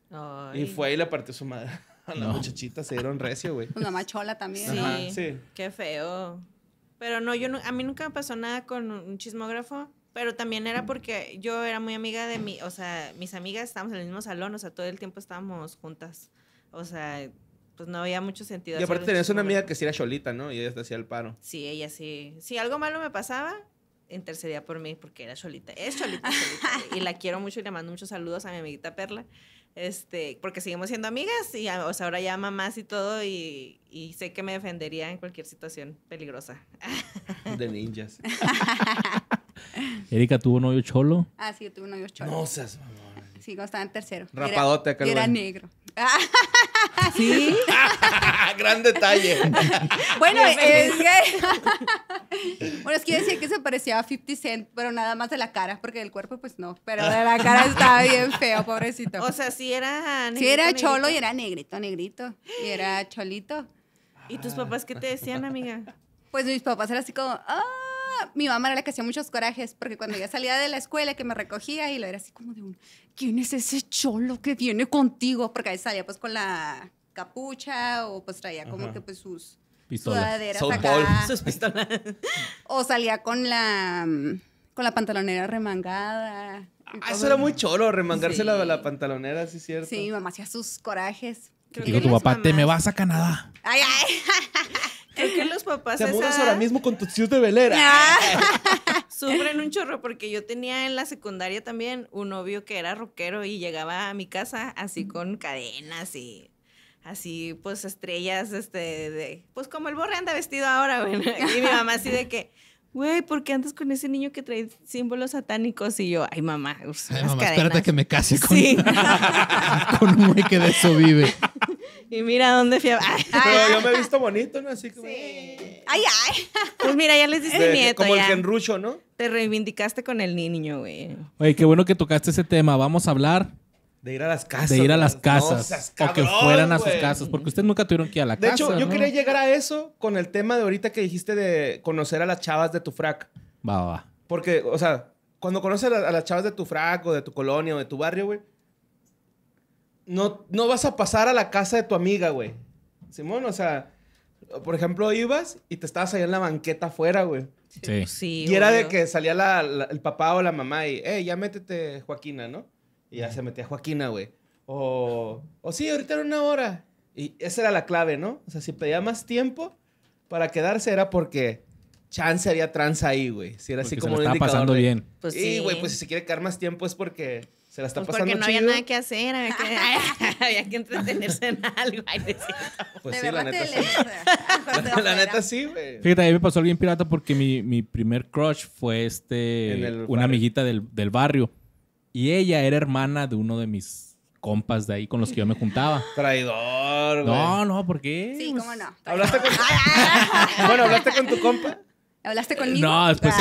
Y fue y le partió su madre. A la muchachita se dieron recio, güey. mamá chola también. Sí. sí. Qué feo. Pero no, yo no, a mí nunca me pasó nada con un chismógrafo. Pero también era porque yo era muy amiga de mi, o sea, mis amigas estábamos en el mismo salón, o sea, todo el tiempo estábamos juntas. O sea, pues no había mucho sentido. Y aparte tenías una amiga que sí era cholita, ¿no? Y ella te hacía el paro. Sí, ella sí. Si algo malo me pasaba, intercedía por mí porque era cholita. Es cholita, y la quiero mucho y le mando muchos saludos a mi amiguita Perla. Este, porque seguimos siendo amigas y o sea, ahora ya mamás y todo y, y sé que me defendería en cualquier situación peligrosa. De ninjas. Erika tuvo un novio cholo. Ah, sí, yo tuve novio cholo. No Sí, cuando estaba en tercero. Rapadote, Y era negro. ¿Sí? Gran detalle. Eh, eh, bueno, es que... bueno, es que decía que se parecía a 50 Cent, pero nada más de la cara, porque del cuerpo pues no, pero de la cara estaba bien feo, pobrecito. O sea, sí era... negro. sí era cholo y era negrito, negrito. Y era cholito. ¿Y tus papás qué te decían, amiga? Pues mis papás eran así como... ¡Ah! mi mamá era la que hacía muchos corajes, porque cuando ella salía de la escuela que me recogía y lo era así como de un, ¿quién es ese cholo que viene contigo? Porque ahí salía pues con la capucha o pues traía como que pues sus pistolas. O salía con la, con la pantalonera remangada. Ah, eso era muy cholo, remangarse la, pantalonera, sí cierto. Sí, mamá hacía sus corajes. Creo Digo, tu papá, te me vas a Canadá. Ay, ay. Es que los papás. Te mudas ahora mismo con tus tíos de velera. Ah. Sufren un chorro porque yo tenía en la secundaria también un novio que era rockero y llegaba a mi casa así con cadenas y así pues estrellas, este, de, pues como el borre anda vestido ahora, y mi mamá así de que, güey, ¿por qué andas con ese niño que trae símbolos satánicos? Y yo, ay mamá, ay, mamá, espérate que me case con, un güey que de eso vive. Y mira dónde fui. Pero yo me he visto bonito, ¿no? Así como. Sí. Eh. Ay, ay. Pues mira, ya les diste nieto. Como el genrucho, ¿no? Te reivindicaste con el niño, güey. Oye, qué bueno que tocaste ese tema. Vamos a hablar. De ir a las casas. De ir a las casas. o que fueran a sus casas. Porque ustedes nunca tuvieron que ir a la casa. De hecho, yo quería llegar a eso con el tema de ahorita que dijiste de conocer a las chavas de tu frac. Va, va, va. Porque, o sea, cuando conoces a, las chavas de tu frac o de tu colonia o de tu barrio, güey, no, vas a pasar a la casa de tu amiga, güey. Simón, o sea, por ejemplo, ibas y te estabas ahí en la banqueta afuera, güey. Sí. Pues y era de que salía el papá o la mamá y, eh, ya métete, Joaquina, ¿no? Y ya se metía Joaquina, güey. O, o sí, ahorita era una hora. Y esa era la clave, ¿no? O sea, si pedía más tiempo para quedarse era porque chance había trans ahí, güey. Si era así como se pasando bien. Pues sí, güey, pues si se quiere quedar más tiempo es porque pues porque no había nada que hacer, había que, entretenerse en algo. Ay, pues sí, la neta la, neta sí, güey. Fíjate, a mí me pasó bien pirata porque mi, mi primer crush fue este, una amiguita del, del barrio. Y ella era hermana de uno de mis compas de ahí con los que yo me juntaba. Traidor, güey. No, no, ¿por qué? Sí, pues cómo no. ¿Hablaste con... bueno, ¿hablaste con tu compa? ¿Hablaste conmigo? No, después...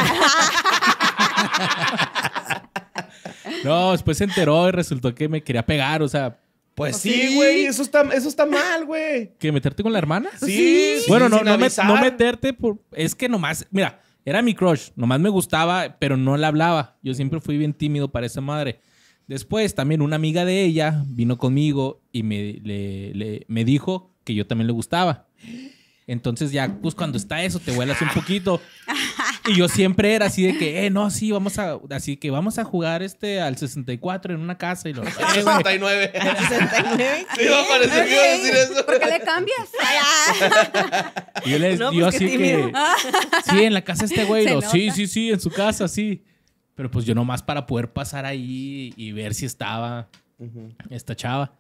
No, después se enteró y resultó que me quería pegar, o sea. Pues sí, güey, eso está, eso está mal, güey. ¿Que meterte con la hermana? Sí. Bueno, no, meterte por. Es que nomás. Mira, era mi crush, nomás me gustaba, pero no la hablaba. Yo siempre fui bien tímido para esa madre. Después también una amiga de ella vino conmigo y me, le, me dijo que yo también le gustaba. Entonces ya, pues cuando está eso, te vuelas un poquito. Y yo siempre era así de que, eh, no, sí, vamos a, así que vamos a jugar este al 64 en una casa y lo. 69. ¿Al 69? Sí, me que iba a decir eso. ¿Por qué le cambias? y yo les pues así que, sí, en la casa este güey, sí, sí, sí, en su casa, sí. Pero pues yo nomás para poder pasar ahí y ver si estaba esta chava.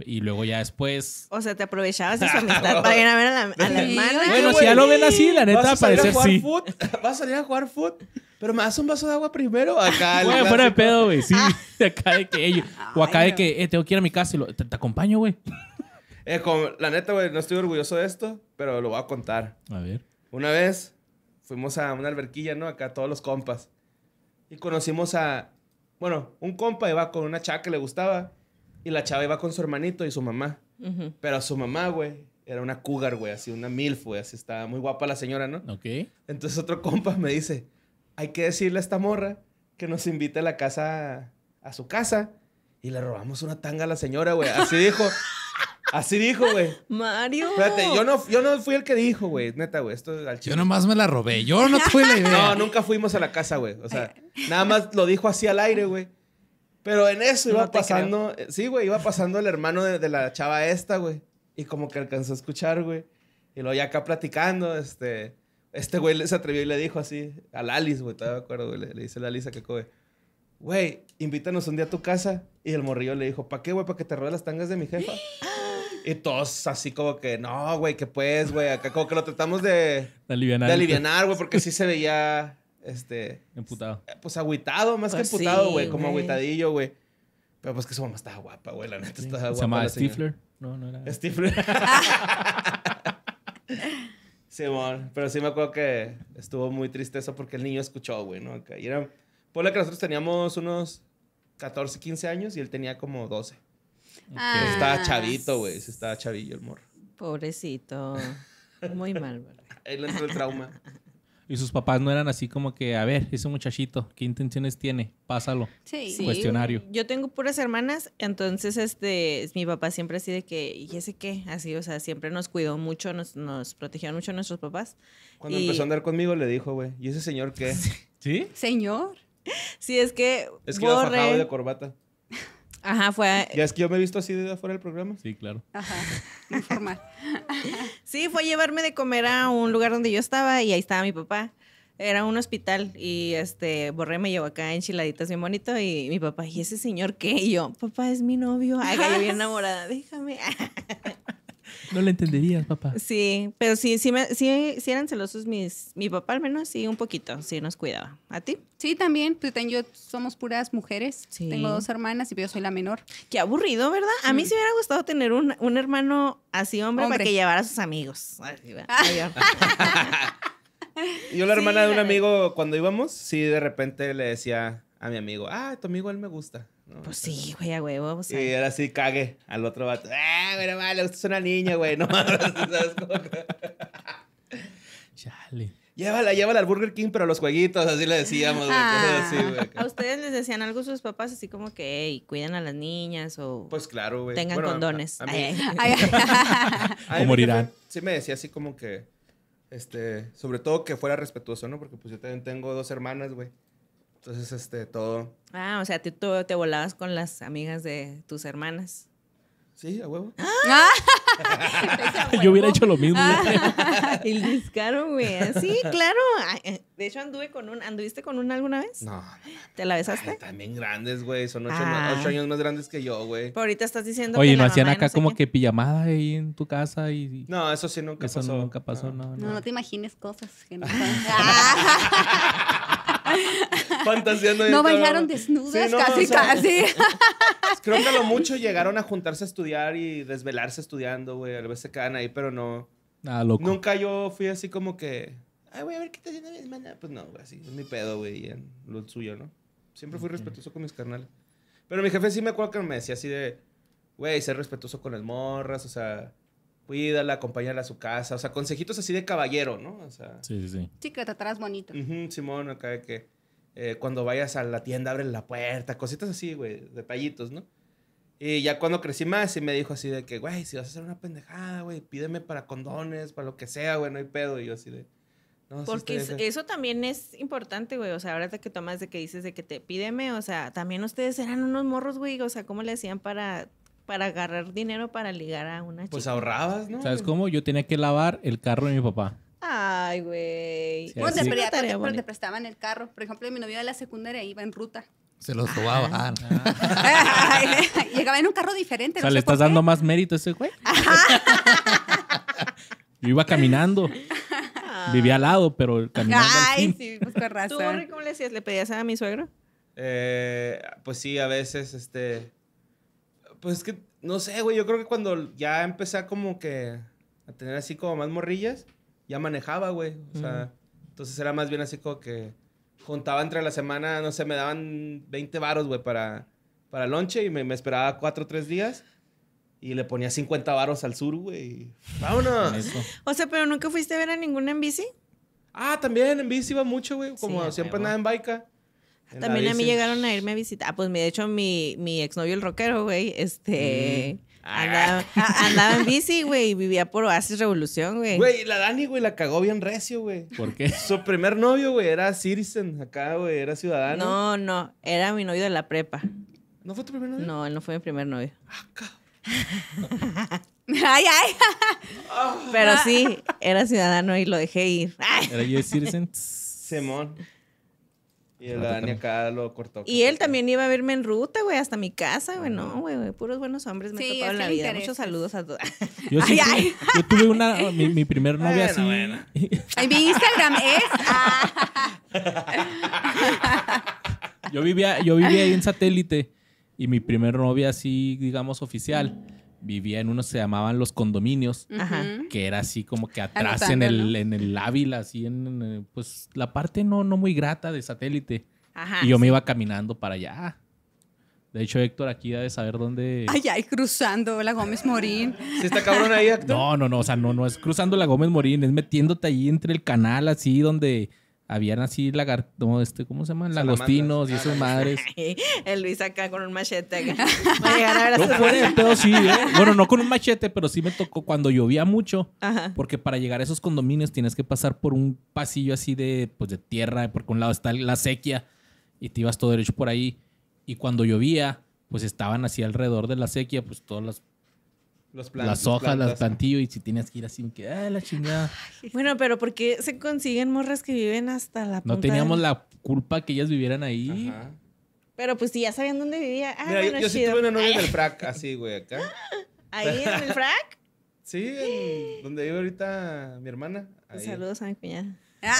Y luego ya después. O sea, te aprovechabas de su amistad para ir a ver a la, hermana. Bueno, si ya lo ven así, la neta, a parecer a sí. ¿Vas a salir a jugar foot? Pero me das un vaso de agua primero acá. Güey, fuera de pedo, güey. Sí. acá de que ellos. O acá de que, eh, tengo que ir a mi casa y te, acompaño, güey. Eh, la neta, güey, no estoy orgulloso de esto, pero lo voy a contar. A ver. Una vez fuimos a una alberquilla, ¿no? Acá todos los compas. Y conocimos a. Bueno, un compa iba con una chava que le gustaba. Y la chava iba con su hermanito y su mamá. Pero su mamá, güey, era una cougar, güey, así una milf, güey, así estaba muy guapa la señora, ¿no? Ok. Entonces otro compa me dice, hay que decirle a esta morra que nos invite a la casa, a su casa, y le robamos una tanga a la señora, güey. Así dijo. Así dijo, güey. Mario. Espérate, yo no, fui el que dijo, güey. Neta, güey. Yo nomás me la robé. Yo no fui la idea. No, nunca fuimos a la casa, güey. O sea, nada más lo dijo así al aire, güey. Pero en eso iba pasando, eh, sí, güey, iba pasando el hermano de, la chava esta, güey. Y como que alcanzó a escuchar, güey. Y lo ya acá platicando, este, este güey se atrevió y le dijo así, al Alice, güey, todavía de acuerdo, güey, le, dice a la Alice a que güey, güey, invítanos un día a tu casa. Y el morrillo le dijo, ¿para qué, güey? ¿Para que te robe las tangas de mi jefa? Y todos así como que, no, güey, que pues, güey, acá como que lo tratamos de... De De pues. güey, porque sí se veía este... Emputado. Eh, pues agüitado, más que pues emputado, güey. como agüitadillo, güey. Pero pues que su mamá estaba guapa, güey. La neta estaba guapa. Se llamaba Stifler. No, no era... Stifler. Simón, pero sí me acuerdo que estuvo muy triste eso porque el niño escuchó, güey, ¿no? Y era, por la que nosotros teníamos unos 14, 15 años y él tenía como 12. Pues, ah. estaba chavito, güey, estaba chavillo el morro. Pobrecito. Muy mal, güey. le entró el trauma. Y sus papás no eran así como que, a ver, ese muchachito, ¿qué intenciones tiene? Pásalo. Sí. Cuestionario. Yo tengo puras hermanas, entonces este, mi papá siempre así de que, ¿y ese qué? Así, o sea, siempre nos cuidó mucho, nos, nos protegieron mucho nuestros papás. Cuando empezó a andar conmigo le dijo, güey, ¿y ese señor qué? ¿Sí? ¿Señor? Sí, es que... Es que borre... de corbata. Ajá, fue. Ya es que yo me he visto así de afuera del programa. Sí, claro. Ajá, informal. sí, fue llevarme de comer a un lugar donde yo estaba y ahí estaba mi papá. Era un hospital y este Borré me llevó acá enchiladitas bien bonito y mi papá, ¿y ese señor qué? Y yo, papá, es mi novio. Ay, yo bien enamorada, déjame. No lo entenderías, papá. Sí, pero sí, sí, me, eran celosos mis, mi papá al menos, sí, un poquito, sí nos cuidaba. ¿A ti? Sí, también, pues yo somos puras mujeres, tengo dos hermanas y yo soy la menor. Qué aburrido, ¿verdad? A mí mm. sí me hubiera gustado tener un, un hermano así hombre, hombre, para que llevara a sus amigos. yo la hermana de un amigo, cuando íbamos, sí, de repente le decía a mi amigo, ah, tu amigo él me gusta. Pues sí, güey, a huevo. y ahora sí cague al otro vato. ¡Ah, pero vale, usted es una niña, güey! No mames, Chale. Llévala, llévala al Burger King, pero a los jueguitos, así le decíamos, güey. A ustedes les decían algo sus papás, así como que, ¡Ey! cuiden a las niñas o. Pues claro, güey. Tengan condones. A, o morirán. Sí, me decía así como que. Este, sobre todo que fuera respetuoso, ¿no? Porque pues yo también tengo dos hermanas, güey. Entonces, este, todo Ah, o sea, tú, te volabas con las amigas de tus hermanas. Sí, a huevo. Yo hubiera hecho lo mismo. Ah, y el descaro, güey. Sí, claro. Eh, de hecho, anduve con un, ¿anduviste con una alguna vez? No. no ¿Te la besaste? también grandes, güey. Son ah. ocho, años más grandes que yo, güey. Pero ahorita estás diciendo Oye, ¿no hacían acá como que pijamada ahí en tu casa? y No, eso sí nunca pasó. Eso nunca pasó, ah. no. No, no, te imagines cosas que no fantaseando. No bailaron desnudas, casi, casi. creo que a lo mucho llegaron a juntarse a estudiar y desvelarse estudiando, güey. A veces se quedan ahí, pero no. Ah, Nunca yo fui así como que, ay, voy a ver qué está haciendo mi hermana. Pues no, güey, así es mi pedo, güey, lo suyo, ¿no? Siempre fui respetuoso con mis carnales. Pero mi jefe sí me acuerdo que me decía así de, güey, ser respetuoso con las morras, o sea, cuídala, acompáñala a su casa. O sea, consejitos así de caballero, ¿no? O sea, sí, sí, sí. Sí, que te tratarás bonito. Simón, acá de que. Eh, cuando vayas a la tienda, abres la puerta, cositas así, güey, detallitos, ¿no? Y ya cuando crecí más, y me dijo así de que, güey, si vas a hacer una pendejada, güey, pídeme para condones, para lo que sea, güey, no hay pedo. Y yo así de. No, Porque eso también es importante, güey. O sea, ahora que tomas de que dices de que te pídeme, o sea, también ustedes eran unos morros, güey. O sea, ¿cómo le hacían para, para agarrar dinero para ligar a una pues chica? Pues ahorrabas, ¿no? ¿Sabes cómo? Yo tenía que lavar el carro de mi papá. Ay, güey. bueno, te, prestaban el carro. Por ejemplo, mi novio de la secundaria iba en ruta. Se los robaban. Ah. Ah, Llegaba en un carro diferente. O sea, le estás dando más mérito a ese güey. Yo iba caminando. Ah. Vivía al lado, pero caminando. Ay, sí, pues con ¿Tú, cómo le decías? ¿Le pedías a mi suegro? Eh, pues sí, a veces, este. Pues es que, no sé, güey. Yo creo que cuando ya empecé a como que a tener así como más morrillas, ya manejaba, güey. O sea, entonces era más bien así como que contaba entre la semana, no sé, me daban 20 varos, güey, para, para lonche y me, esperaba cuatro o 3 días. Y le ponía 50 varos al sur, güey. ¡Vámonos! o sea, pero nunca fuiste a ver a ninguna en bici. Ah, también en bici iba mucho, güey. Como siempre andaba en bica. también a mí llegaron a irme a visitar. Ah, pues de hecho, mi, mi exnovio el rockero, güey, este. Mm. Andaba, en bici, güey, y vivía por Oasis Revolución, güey. Güey, la Dani, güey, la cagó bien recio, güey. ¿Por qué? Su primer novio, güey, era citizen acá, güey, era ciudadano. No, no, era mi novio de la prepa. ¿No fue tu primer novio? No, él no fue mi primer novio. Acá. Ah, ay, ay. Ah. Pero sí, era ciudadano y lo dejé ir. Era yo citizen. Semón y el Dani acá lo cortó. Y él también iba a verme en ruta, güey, hasta mi casa, güey. No, güey, puros buenos hombres me sí, he la vida. Muchos saludos a todos. Yo, sí, yo tuve una, mi, primer novia así. mi Instagram es. Ah. yo vivía, yo vivía ahí en satélite y mi primer novia así, digamos, oficial vivía en uno, se llamaban los condominios, que era así como que atrás en el, en el Ávila, así en, eh, pues la parte no, no muy grata de satélite. y yo me iba caminando para allá. De hecho, Héctor aquí ha de saber dónde. Ay, ay, cruzando la Gómez Morín. está cabrón ahí, Héctor? No, no, no. O sea, no, no es cruzando la Gómez Morín, es metiéndote ahí entre el canal, así donde habían así lagartos, este, ¿cómo se llaman? Lagostinos y esas ah, madres. El Luis acá con un machete. no, puede, pero sí, ¿eh? Bueno, no con un machete, pero sí me tocó cuando llovía mucho. Porque para llegar a esos condominios tienes que pasar por un pasillo así de, pues, de tierra, porque un lado está la sequía y te ibas todo derecho por ahí. Y cuando llovía, pues estaban así alrededor de la sequía, pues todas las las hojas, las plantillas. y si tienes que ir así, que, ah, la chingada. Bueno, pero ¿por qué se consiguen morras que viven hasta la punta No teníamos la culpa que ellas vivieran ahí. Pero pues si ya sabían dónde vivía. Ah, yo, sí tuve una novia en el frac, así, güey, acá. ¿Ahí en el frac? Sí, donde vive ahorita mi hermana. Ahí. Saludos a mi cuñada.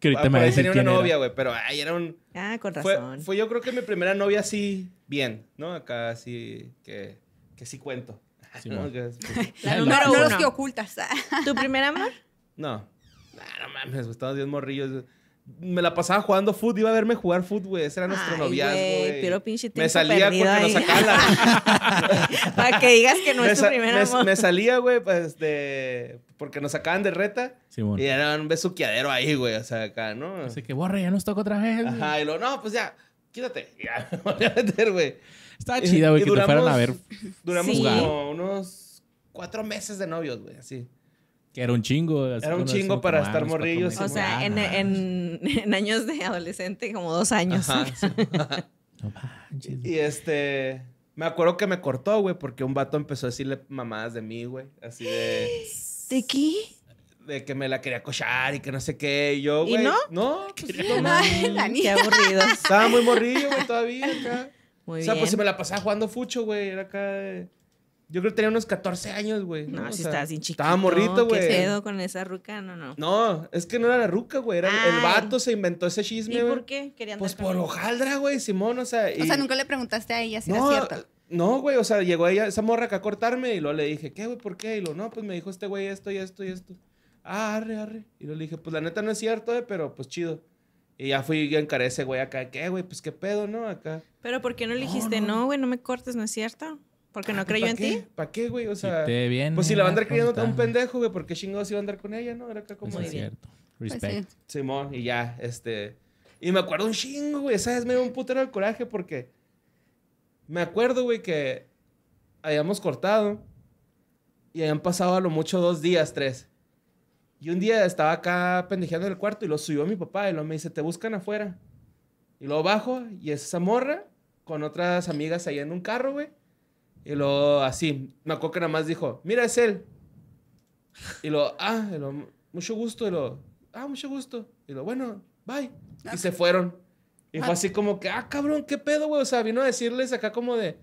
que ahorita ah, me decir tenía una novia, güey, pero ahí era un... Ah, con razón. Fue, fue yo creo que mi primera novia así, bien, ¿no? Acá así que que sí cuento. no, los que ocultas. ¿Tu primer amor? No. Ah, no mames, estaba Dios morrillos. Me la pasaba jugando fútbol, iba a verme jugar fútbol, güey. Ese era nuestro noviazgo, güey. Pero pinche Me salía porque nos sacaban. Para que digas que no es tu primer amor. Me salía, güey, pues de. Porque nos sacaban de reta. Y era un besuqueadero ahí, güey. O sea, acá, ¿no? Así que borra, ya nos toca otra vez. Ajá, y luego, no, pues ya, quítate. Ya, me voy a meter, güey. Estaba chida, güey, que te fueran a ver. Duramos como unos cuatro meses de novios, güey, así. Que era un chingo. Era un chingo para ah, estar años, morrillos. O sea, en, en, años de adolescente, como dos años. no Y este. Me acuerdo que me cortó, güey, porque un vato empezó a decirle mamadas de mí, güey. Así de. ¿De qué? de que me la quería cochar y que no sé qué. Y yo, güey. no? No, pues, no. Qué aburrido. Estaba muy morrillo, güey, todavía acá o sea, pues se me la pasaba jugando fucho, güey. Era acá. Yo creo que tenía unos 14 años, güey. No, si estabas estaba sin chiquito. Estaba morrito, güey. ¿Qué pedo con esa ruca? No, no. No, es que no era la ruca, güey. Era el vato, se inventó ese chisme. ¿Y por qué? Querían Pues por hojaldra, güey, Simón, o sea. O sea, nunca le preguntaste a ella si era cierto. No, güey, o sea, llegó ella, esa morra acá a cortarme y luego le dije, ¿qué, güey? ¿Por qué? Y luego, no, pues me dijo este güey esto y esto y esto. Ah, arre, arre. Y luego le dije, pues la neta no es cierto, eh, pero pues chido. Y ya fui yo encaré ese güey acá, ¿qué, güey? Pues qué pedo, ¿no? Acá. Pero ¿por qué no le dijiste, no, güey, no, me cortes, ¿no es cierto? Porque no ah, creyó en ti. ¿Para qué, güey? O sea, pues si la va a andar creyendo a un pendejo, güey, ¿por qué chingados iba a andar con ella, no? Era acá como. Eso es cierto. Respect. Pues Simón, y ya, este. Y me acuerdo un chingo, güey, ¿sabes? Me dio un putero de coraje porque. Me acuerdo, güey, que habíamos cortado y habían pasado a lo mucho dos días, tres. Y un día estaba acá pendejeando en el cuarto y lo subió mi papá y lo me dice, te buscan afuera. Y lo bajo y es esa morra con otras amigas allá en un carro, güey. Y lo así, me acuerdo que nada más dijo, mira, es él. Y lo, ah, mucho gusto. Y lo, ah, mucho gusto. Y lo, bueno, bye. Y se fueron. Y fue así como que, ah, cabrón, qué pedo, güey. O sea, vino a decirles acá como de,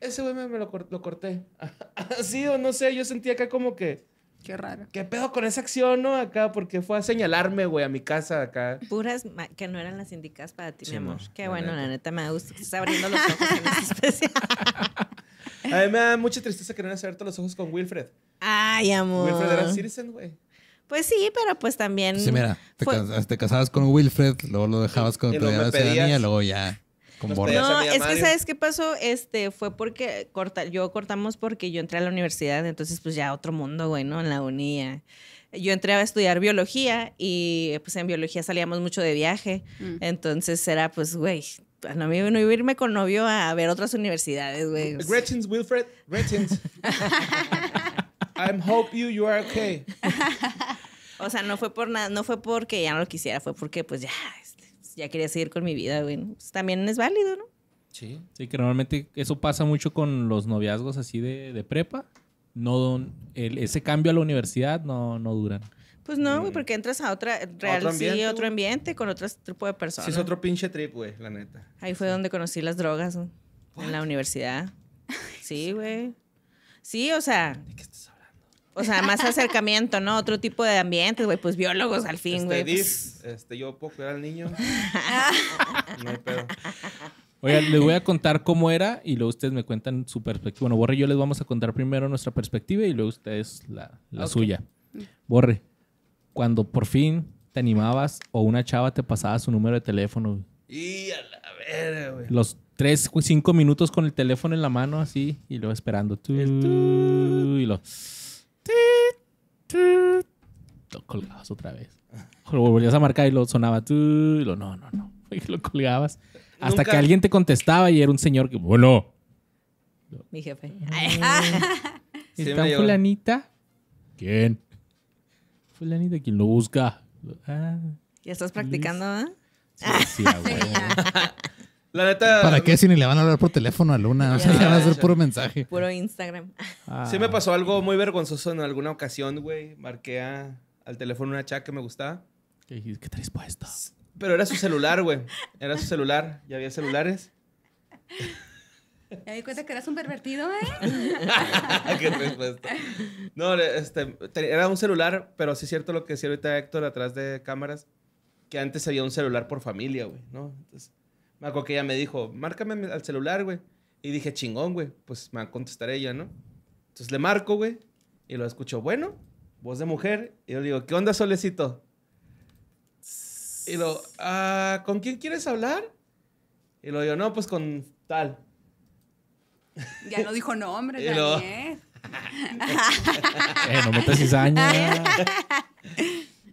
ese güey me, lo, lo, corté. Así, o no sé, yo sentía acá como que Qué raro. ¿Qué pedo con esa acción, no? Acá, porque fue a señalarme, güey, a mi casa acá. Puras que no eran las indicadas para ti, mi amor. Qué bueno, la neta, me gusta que estés abriendo los ojos en esa especie. a mí me da mucha tristeza que no hayas abierto los ojos con Wilfred. Ay, amor. Wilfred era Citizen, güey. Pues sí, pero pues también. Sí, mira, te, casabas con Wilfred, luego lo dejabas con tu programa de luego ya no, es que ¿sabes qué pasó? Este, fue porque corta, yo cortamos porque yo entré a la universidad, entonces pues ya otro mundo, güey, ¿no? En la unía yo entré a estudiar biología y pues en biología salíamos mucho de viaje. Mm. Entonces era pues, güey, no, no iba a irme con novio a ver otras universidades, güey. Gretchen's, Wilfred, Gretchen's. I'm hope you are okay. o sea, no fue por nada, no fue porque ya no lo quisiera, fue porque pues ya, pues, ya quería seguir con mi vida, güey. Pues, también es válido, ¿no? Sí. Sí, que normalmente eso pasa mucho con los noviazgos así de, prepa. No, el, ese cambio a la universidad no, no duran. Pues no, güey, eh, porque entras a otra, real, ¿Otro ambiente, otro ambiente con otro tipo de personas. Sí, es otro pinche trip, güey, la neta. Ahí fue donde conocí las drogas, en la universidad. Sí, güey. Sí, o sea. O sea, más acercamiento, ¿no? Otro tipo de ambientes, güey. Pues biólogos al fin, güey. Este, pues... este, yo puedo era el niño. no hay pedo. Oiga, les voy a contar cómo era y luego ustedes me cuentan su perspectiva. Bueno, Borre yo les vamos a contar primero nuestra perspectiva y luego ustedes la, la suya. Borre, cuando por fin te animabas o una chava te pasaba su número de teléfono. Y a la verga, güey. Los tres, cinco minutos con el teléfono en la mano así y luego esperando. Tú, Y los lo colgabas otra vez. Lo volvías a marcar y lo sonaba tú. Y lo, no, no, no. lo colgabas. Hasta que alguien te contestaba y era un señor que, bueno. Mi jefe. Mm. ¿Está fulanita? ¿Quién? Fulanita, quien lo busca? Ah. ¿Ya estás practicando, Sí, ¿eh? sí, La neta. ¿Para qué si ni le van a hablar por teléfono a Luna? O sea, ya van a hacer puro mensaje. Puro Instagram. Ah. Sí, me pasó algo muy vergonzoso en alguna ocasión, güey. Marqué al teléfono una chat que me gustaba. ¿Qué, qué traes Pero era su celular, güey. Era su celular. Ya había celulares. Me di cuenta que eras un pervertido, ¿eh? Qué respuesta. No, este, era un celular, pero sí es cierto lo que decía ahorita Héctor atrás de cámaras, que antes había un celular por familia, güey, ¿no? Entonces, me acuerdo que ella me dijo, márcame al celular, güey. Y dije, chingón, güey. Pues me va a contestar ella, ¿no? Entonces le marco, güey. Y lo escucho, bueno, voz de mujer. Y yo le digo, ¿qué onda, solecito? Y lo, ah, ¿con quién quieres hablar? Y lo digo, no, pues con tal. Ya no dijo nombre, Daniel. Lo... eh, no metas cizaña.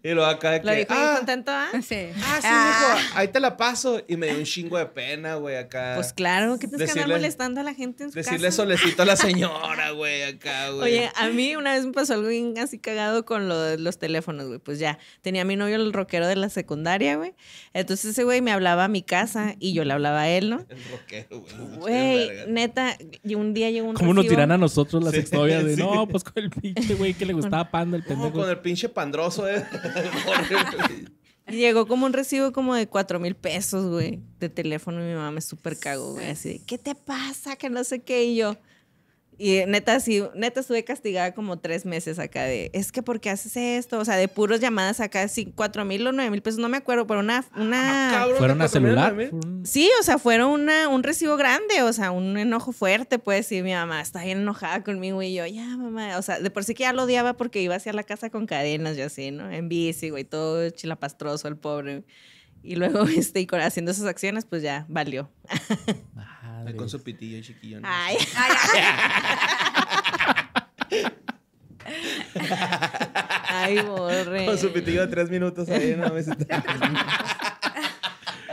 Y lo acá de que. Lo dijo ah, contento, ¿ah? Sí. Ah, sí, ahí te la paso. Y me dio un chingo de pena, güey, acá. Pues claro, ¿qué te está molestando a la gente en su Decirle casa? solecito a la señora, güey, acá, güey. Oye, a mí una vez me pasó algo así cagado con los teléfonos, güey. Pues ya, tenía a mi novio el rockero de la secundaria, güey. Entonces ese güey me hablaba a mi casa y yo le hablaba a él, ¿no? El rockero, güey. Güey, neta, y un día llegó un ¿Cómo nos tiran a nosotros las historias de, no, pues con el pinche güey que le gustaba panda el pendejo? No, con el pinche pandroso, eh. y llegó como un recibo como de cuatro mil pesos, güey, de teléfono. Y mi mamá me super cagó, güey. Así ¿qué te pasa? Que no sé qué. Y yo, y neta, sí, neta estuve castigada como tres meses acá de, es que ¿por qué haces esto? O sea, de puros llamadas acá, sí, cuatro mil o nueve mil pesos, no me acuerdo, pero una... Ah, una... ¿Fueron a celular? Sí, o sea, fueron una, un recibo grande, o sea, un enojo fuerte, pues, y mi mamá está bien enojada conmigo y yo, ya, mamá, o sea, de por sí que ya lo odiaba porque iba hacia la casa con cadenas y así, ¿no? En bici, güey, todo chilapastroso, el pobre. Y luego, este, y haciendo esas acciones, pues ya, valió. Ah, con su pitillo chiquillo. Ay, Ay. Ay, borre. Con su pitillo de tres minutos ahí en la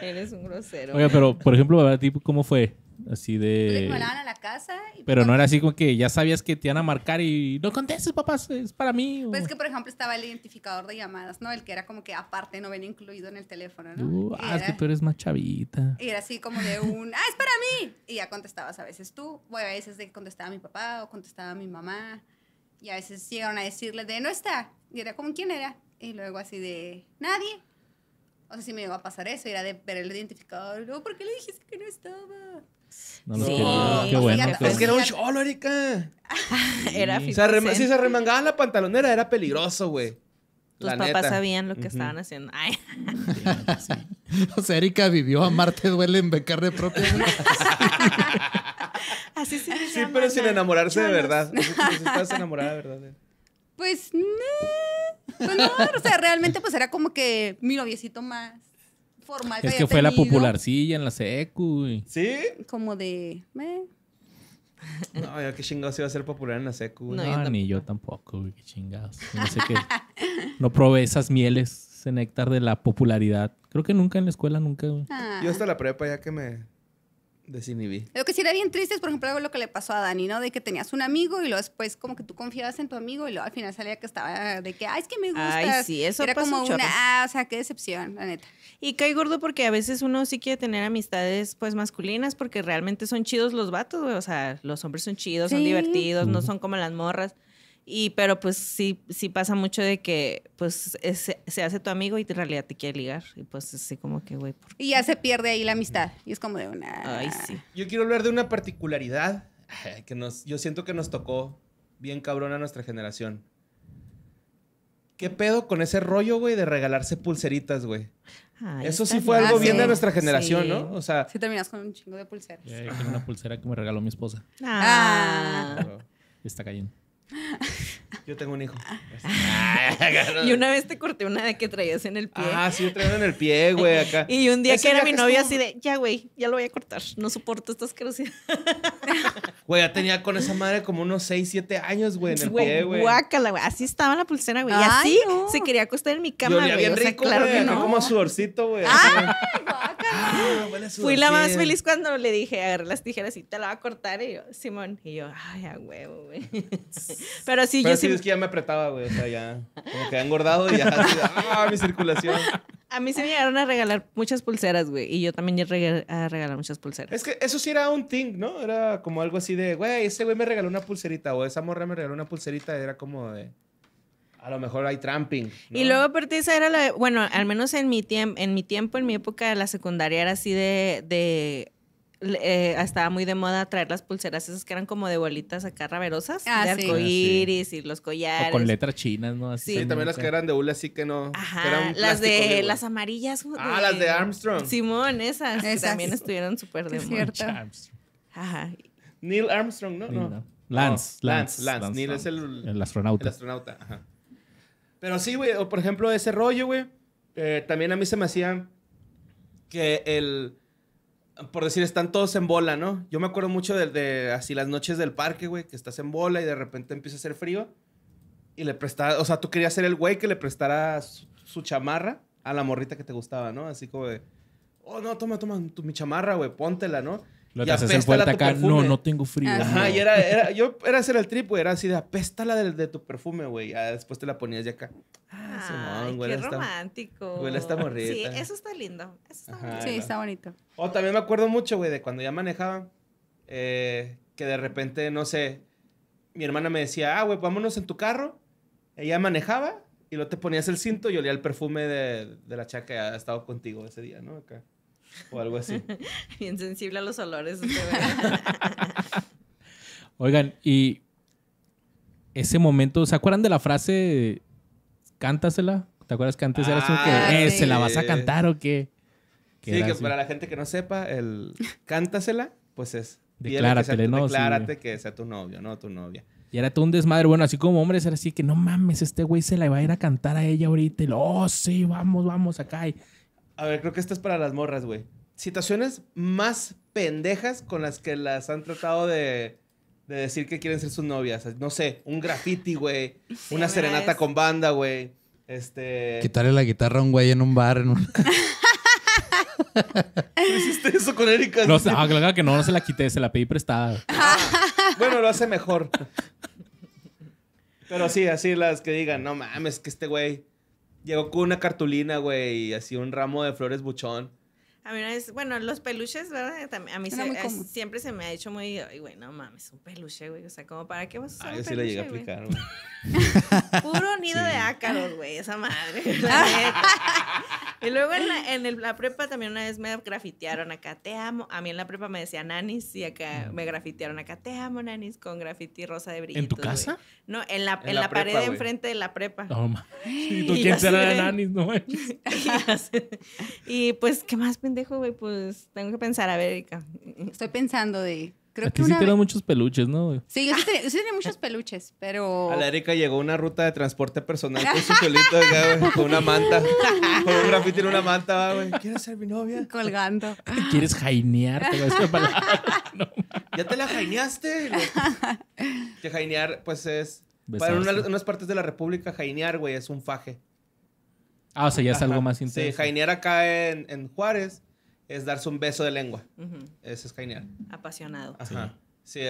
Eres un grosero. Oiga, pero por ejemplo, ¿a ti cómo fue? Así de. a la casa. pero no pues era así como que ya sabías que te iban a marcar y no contestes, papás es para mí. Pues que, por ejemplo, estaba el identificador de llamadas, ¿no? El que era como que aparte no venía incluido en el teléfono, ¿no? Uh, ah, es que tú eres más chavita. Y era así como de un, ah, es para mí. Y ya contestabas a veces tú, o a veces de que contestaba mi papá o contestaba mi mamá. Y a veces llegaron a decirle de no está. Y era como, ¿quién era? Y luego así de nadie. O sea, si me iba a pasar eso, era de ver el identificador. ¿por qué le dijiste que no estaba? No ah, Qué bueno. es que era un cholo, Erika. era sí. se Si se remangaba la pantalonera, era peligroso, güey. Tus papás sabían lo que estaban haciendo. Ay. O sea, Erika vivió a Marte duele en de propia. Así se Sí, pero sin enamorarse de verdad. Estás enamorada de verdad. Pues no. Pues no, o sea, realmente pues era como que mi noviecito más formal. Es que, fue la popularcilla en la secu. ¿Sí? Como de... No, ya qué chingados iba a ser popular en la secu. No, ni yo tampoco, qué chingados. No sé qué. No probé esas mieles, ese néctar de la popularidad. Creo que nunca en la escuela, nunca. Ah. Yo hasta la prepa ya que me lo que sí era bien triste es, por ejemplo, lo que le pasó a Dani, ¿no? De que tenías un amigo y luego después como que tú confiabas en tu amigo y luego al final salía que estaba de que, ay, es que me gusta. Ay, sí, eso Era como una, ah, o sea, qué decepción, la neta. Y cae gordo porque a veces uno sí quiere tener amistades, pues, masculinas porque realmente son chidos los vatos, O sea, los hombres son chidos, son divertidos, no son como las morras. Y, pero pues sí, sí pasa mucho de que, pues, se hace tu amigo y en realidad te quiere ligar. Y pues así como que, güey. Y ya se pierde ahí la amistad. Y es como de una... Ay, sí. Yo quiero hablar de una particularidad que nos, yo siento que nos tocó bien cabrón a nuestra generación. ¿Qué pedo con ese rollo, güey, de regalarse pulseritas, güey? Eso sí fue algo bien de nuestra generación, ¿no? O sea. Sí, terminas con un chingo de pulseras. Sí, una pulsera que me regaló mi esposa. Ah. ah. está cayendo. Yo tengo un hijo. y una vez te corté una de que traías en el pie. Ah, sí, yo traía en el pie, güey, acá. y un día que era mi novia así de, ya, güey, ya lo voy a cortar. No soporto estas crecidas Güey, ya tenía con esa madre como unos 6, 7 años, güey, en el pie, güey. Así estaba la pulsera, güey. Y así se quería acostar en mi cama, Yo güey. Bien rico, claro que no. como sudorcito, güey. Ah, Fui la más feliz cuando le dije, agarré las tijeras y te la va a cortar. Y yo, Simón. Y yo, ay, a huevo, güey. Pero sí, yo sí. es que ya me apretaba, güey. O sea, ya. Como que engordado y ya. ah, mi circulación. A mí se me llegaron a regalar muchas pulseras, güey. Y yo también llegué a regalar muchas pulseras. Es que eso sí era un thing, ¿no? Era como algo así de, güey, ese güey me regaló una pulserita o esa morra me regaló una pulserita. Era como de. A lo mejor hay tramping. Y luego, aparte, esa era la. bueno, al menos en mi, tiempo, en mi tiempo, en mi época de la secundaria, era así de. de eh, estaba muy de moda traer las pulseras esas que eran como de bolitas acá raverosas, ah, de arcoíris ah, y los collares. O con letras chinas, ¿no? Así sí, también las que eran de hula, así que no. Ajá, las de las amarillas. ah, las de Armstrong. Simón, esas, también estuvieron súper de moda. cierto. Ajá. Neil Armstrong, ¿no? no. Lance, Lance, Lance, Neil es el, el astronauta. El astronauta, ajá. Pero sí, güey, o por ejemplo, ese rollo, güey. Eh, también a mí se me hacía que el. Por decir, están todos en bola, ¿no? Yo me acuerdo mucho de, así las noches del parque, güey, que estás en bola y de repente empieza a hacer frío. Y le prestaba, o sea, tú querías ser el güey que le prestara su, chamarra a la morrita que te gustaba, ¿no? Así como de, oh, no, toma, toma mi chamarra, güey, póntela, ¿no? Lo que no, no tengo frío. Ajá, y era, era, yo, era hacer el trip, güey, era así de apéstala de, de tu perfume, güey. después te la ponías de acá. Ah, qué está, romántico. Güey, está morrita. Sí, eso está lindo. Eso está sí, está bonito. O también me acuerdo mucho, güey, de cuando ya manejaba, eh, que de repente, no sé, mi hermana me decía, ah, güey, vámonos en tu carro. Ella manejaba y luego te ponías el cinto y olía el perfume de, la chaca que ha estado contigo ese día, ¿no? Acá o algo así. Bien sensible a los olores. Oigan, y ese momento, ¿se acuerdan de la frase cántasela? ¿Te acuerdas que antes era así? que, ah, eh, ¿se la vas a cantar o qué? sí, que para la gente que no sepa, el cántasela, pues es. Decláratele, que Declárate que sea tu novio, ¿no? Tu novia. Y era todo un desmadre. Bueno, así como hombres, era así que no mames, este güey se la iba a ir a cantar a ella ahorita. oh, sí, vamos, vamos acá. Y a ver, creo que esta es para las morras, güey. Situaciones más pendejas con las que las han tratado de, decir que quieren ser sus novias. No sé, un graffiti, güey. una serenata con banda, güey. Este. Quitarle la guitarra a un güey en un bar. hiciste eso con Erika? No, ah, que no, no se la quité, se la pedí prestada. Ah, bueno, lo hace mejor. Pero sí, así las que digan, no mames, que este güey Llegó con una cartulina, güey, y así un ramo de flores buchón. A mí una vez, bueno, los peluches, ¿verdad? a mí siempre se me ha hecho muy, güey, no mames, un peluche, güey. O sea, ¿cómo ¿para qué vas a usar ah, un sí le llegué a aplicar, güey. Puro nido de ácaros, güey, esa madre. Y luego en, la, prepa también una vez me grafitearon acá, te amo. A mí en la prepa me decía Nanis y acá mm. me grafitearon acá, te amo Nanis con grafiti rosa de brillo ¿En tu casa? No, en la, en la, pared de enfrente de la prepa. Toma. ¿Y tú quién será de Nanis? No y, pues, ¿qué más pendejo, güey? Pues tengo que pensar, a ver, Estoy pensando de Creo que sí tenía muchos peluches, ¿no? Sí, yo sí, tenía, yo sí tenía muchos peluches, pero... A la Erika llegó una ruta de transporte personal con su pelito güey, con una manta. Con un grafiti en una manta, güey. ¿Quieres ser mi novia? Colgando. ¿Quieres jainearte? ¿Ya te la jaineaste? que jainear, pues es... Para unas partes de la República, jainear, güey, es un faje. Ah, o sea, ya es algo más intenso. Sí, jainear acá en Juárez es darse un beso de lengua. es jainear. Apasionado. Ajá.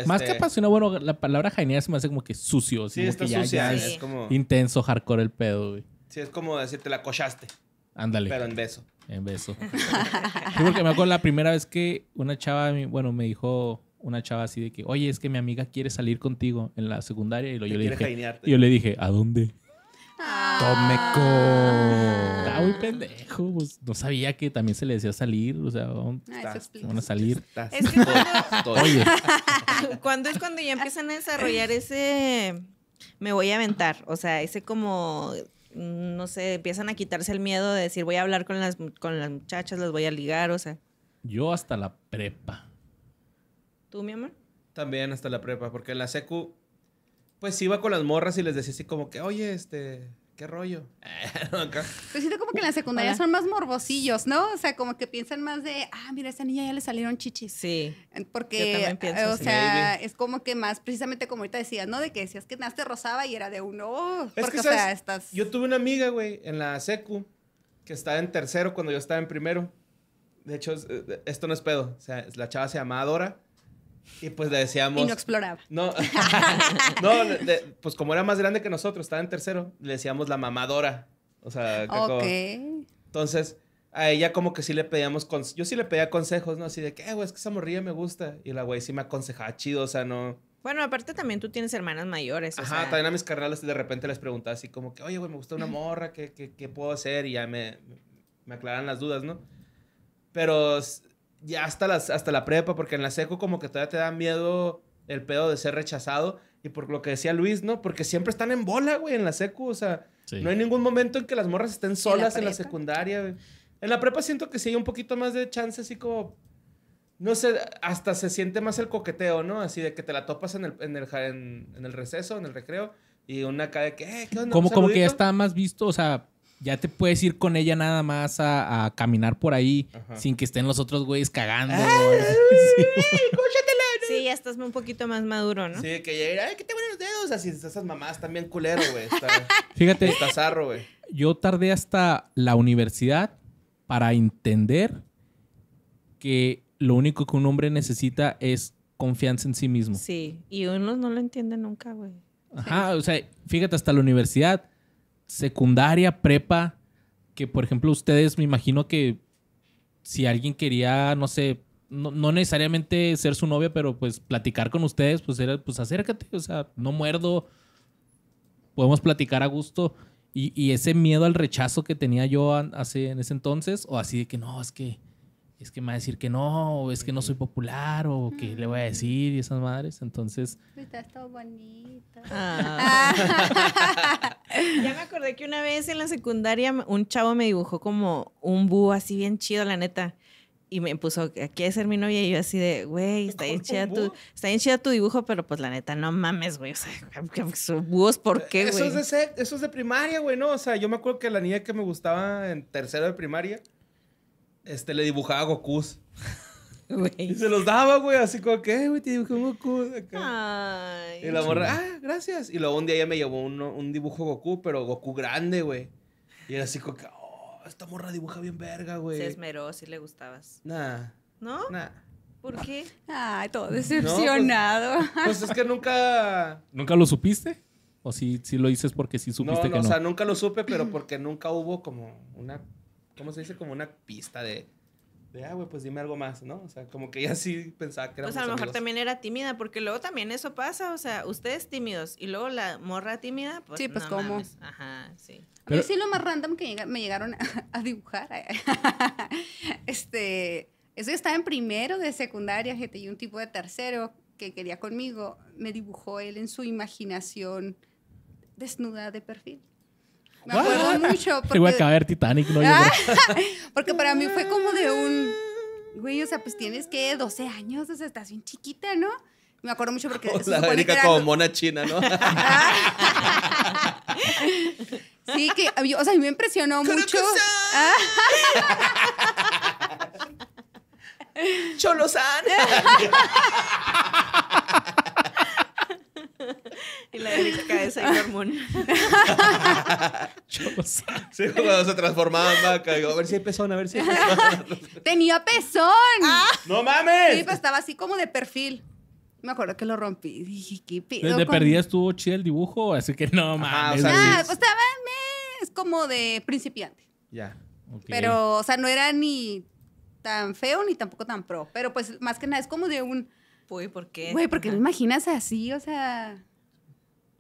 Más que este apasionado, bueno, la palabra jainear se me hace como que sucio. Sí, que es, como... intenso, hardcore el pedo, Sí, es como decir, te la cochaste. Ándale. Pero en beso. En beso. porque me acuerdo la primera vez que una chava, bueno, me dijo una chava así de que, oye, es que mi amiga quiere salir contigo en la secundaria. Y yo, le dije, y yo le dije, ¿a dónde? Tome ah. con, muy pendejo. Pues, no sabía que también se le decía salir. O sea, ¿dónde ah, van a salir? cuando, Oye. ¿Cuándo es cuando ya empiezan a desarrollar ese me voy a aventar? O sea, ese como no sé, empiezan a quitarse el miedo de decir voy a hablar con las, con las muchachas, las voy a ligar, o sea. Yo hasta la prepa. ¿Tú, mi amor? También hasta la prepa, porque la secu pues iba con las morras y les decía así como que, oye, este, qué rollo. pues siento como que en la secundaria son más morbosillos, ¿no? O sea, como que piensan más de, ah, mira, a esa niña ya le salieron chichis. Sí. Porque, yo también pienso, o sea, es como que más, precisamente como ahorita decías, ¿no? De que decías que naste rosaba y era de uno. Oh, que, o sea, estás. Yo tuve una amiga, güey, en la secu, que estaba en tercero cuando yo estaba en primero. De hecho, eh, esto no es pedo. O sea, la chava se llamaba Dora. Y pues le decíamos. Y no exploraba. No, no pues como era más grande que nosotros, estaba en tercero, le decíamos la mamadora. O sea, Okay. Entonces, a ella como que sí le pedíamos. Yo sí le pedía consejos, ¿no? Así de que, eh, güey, es que esa morrilla me gusta. Y la güey sí me aconsejaba chido, o sea, no. Bueno, aparte también tú tienes hermanas mayores. Ajá, o sea... también a mis carnales de repente les preguntaba así como que, oye, güey, me gusta una morra, ¿qué, qué, qué puedo hacer? Y ya me, me aclaran las dudas, ¿no? Pero ya hasta, las, hasta la prepa, porque en la secu como que todavía te da miedo el pedo de ser rechazado. Y por lo que decía Luis, ¿no? Porque siempre están en bola, güey, en la secu. O sea, no hay ningún momento en que las morras estén solas ¿En la, secundaria, En la prepa siento que sí hay un poquito más de chance, así como. No sé, hasta se siente más el coqueteo, ¿no? Así de que te la topas en el, en el, receso, en el recreo. Y una acá de que, eh, ¿qué onda? como que ya está más visto, o sea, ya te puedes ir con ella nada más a, caminar por ahí sin que estén los otros güeyes cagando. Ay, sí. sí. ya estás un poquito más maduro, ¿no? Sí, que ya ir, ay, que te ponen los dedos. Así, esas mamás también culero, güey. Fíjate. Tazarro, güey. Yo tardé hasta la universidad para entender que lo único que un hombre necesita es confianza en sí mismo. Sí, y unos no lo entienden nunca, güey. Ajá, o sea, fíjate, hasta la universidad secundaria, prepa, que por ejemplo ustedes me imagino que si alguien quería, no sé, no, necesariamente ser su novia, pero pues platicar con ustedes, pues era, pues acércate, o sea, no muerdo, podemos platicar a gusto. Y, y ese miedo al rechazo que tenía yo hace, en ese entonces, o así de que no, es que es que me va a decir que no, o es que no soy popular, o que le voy a decir y esas madres. Entonces. Estás todo bonito. Ah. ya me acordé que una vez en la secundaria un chavo me dibujó como un búho así bien chido, la neta. Y me puso, aquí es ser mi novia. Y yo así de, güey, está bien chida tu, tu dibujo, pero pues la neta, no mames, güey. O sea, búhos, ¿por qué, güey? Eso, es de, eso es de primaria, güey, ¿no? O sea, yo me acuerdo que la niña que me gustaba en tercero de primaria este, le dibujaba Goku. Y se los daba, güey, así como que, eh, güey, te dibujé Goku. Acá. Ay, y la morra, ah, gracias. Y luego un día ella me llevó un, un dibujo Goku, pero Goku grande, güey. Y era así como que, oh, esta morra dibuja bien verga, güey. Se esmeró, sí le gustabas. nada ¿No? nada ¿Por qué? Ay, todo pues, decepcionado. pues, es que nunca. ¿Nunca lo supiste? ¿O si lo dices porque sí supiste que no? O sea, nunca lo supe, pero porque nunca hubo como una ¿cómo se dice? Como una pista de, de ah, güey, pues dime algo más, ¿no? O sea, como que ella sí pensaba que era... Pues a lo mejor también era tímida, porque luego también eso pasa, o sea, ustedes tímidos y luego la morra tímida, pues... Sí, pues como, cómo. Ajá, sí. Pero, a sí lo más random que me llegaron a, dibujar, eh. este, eso yo estaba en primero de secundaria, gente, y un tipo de tercero que quería conmigo, me dibujó él en su imaginación desnuda de perfil. Me acuerdo mucho. Porque... Voy a caer Titanic, ¿no? porque para mí fue como de un. Güey, o sea, pues tienes que 12 años, o sea, estás bien chiquita, ¿no? Me acuerdo mucho porque. la como mona china, ¿no? sí, que. O sea, a mí me impresionó mucho. ¡Cholosan! sí, cuando se transformaba en a ver si hay pezón, a ver si hay pezón. ¡Tenía pezón! Ah. ¡No mames! Sí, pues estaba así como de perfil. Me acuerdo que lo rompí. Dije, ¿qué pido? ¿De perdida estuvo chido el dibujo? Así que no mames. o sea, ah, pues estaba es como de principiante. Ya. Pero, o sea, no era ni tan feo ni tampoco tan pro. Pero pues más que nada es como de un. Güey, ¿por qué? Güey, porque no imaginas así, o sea.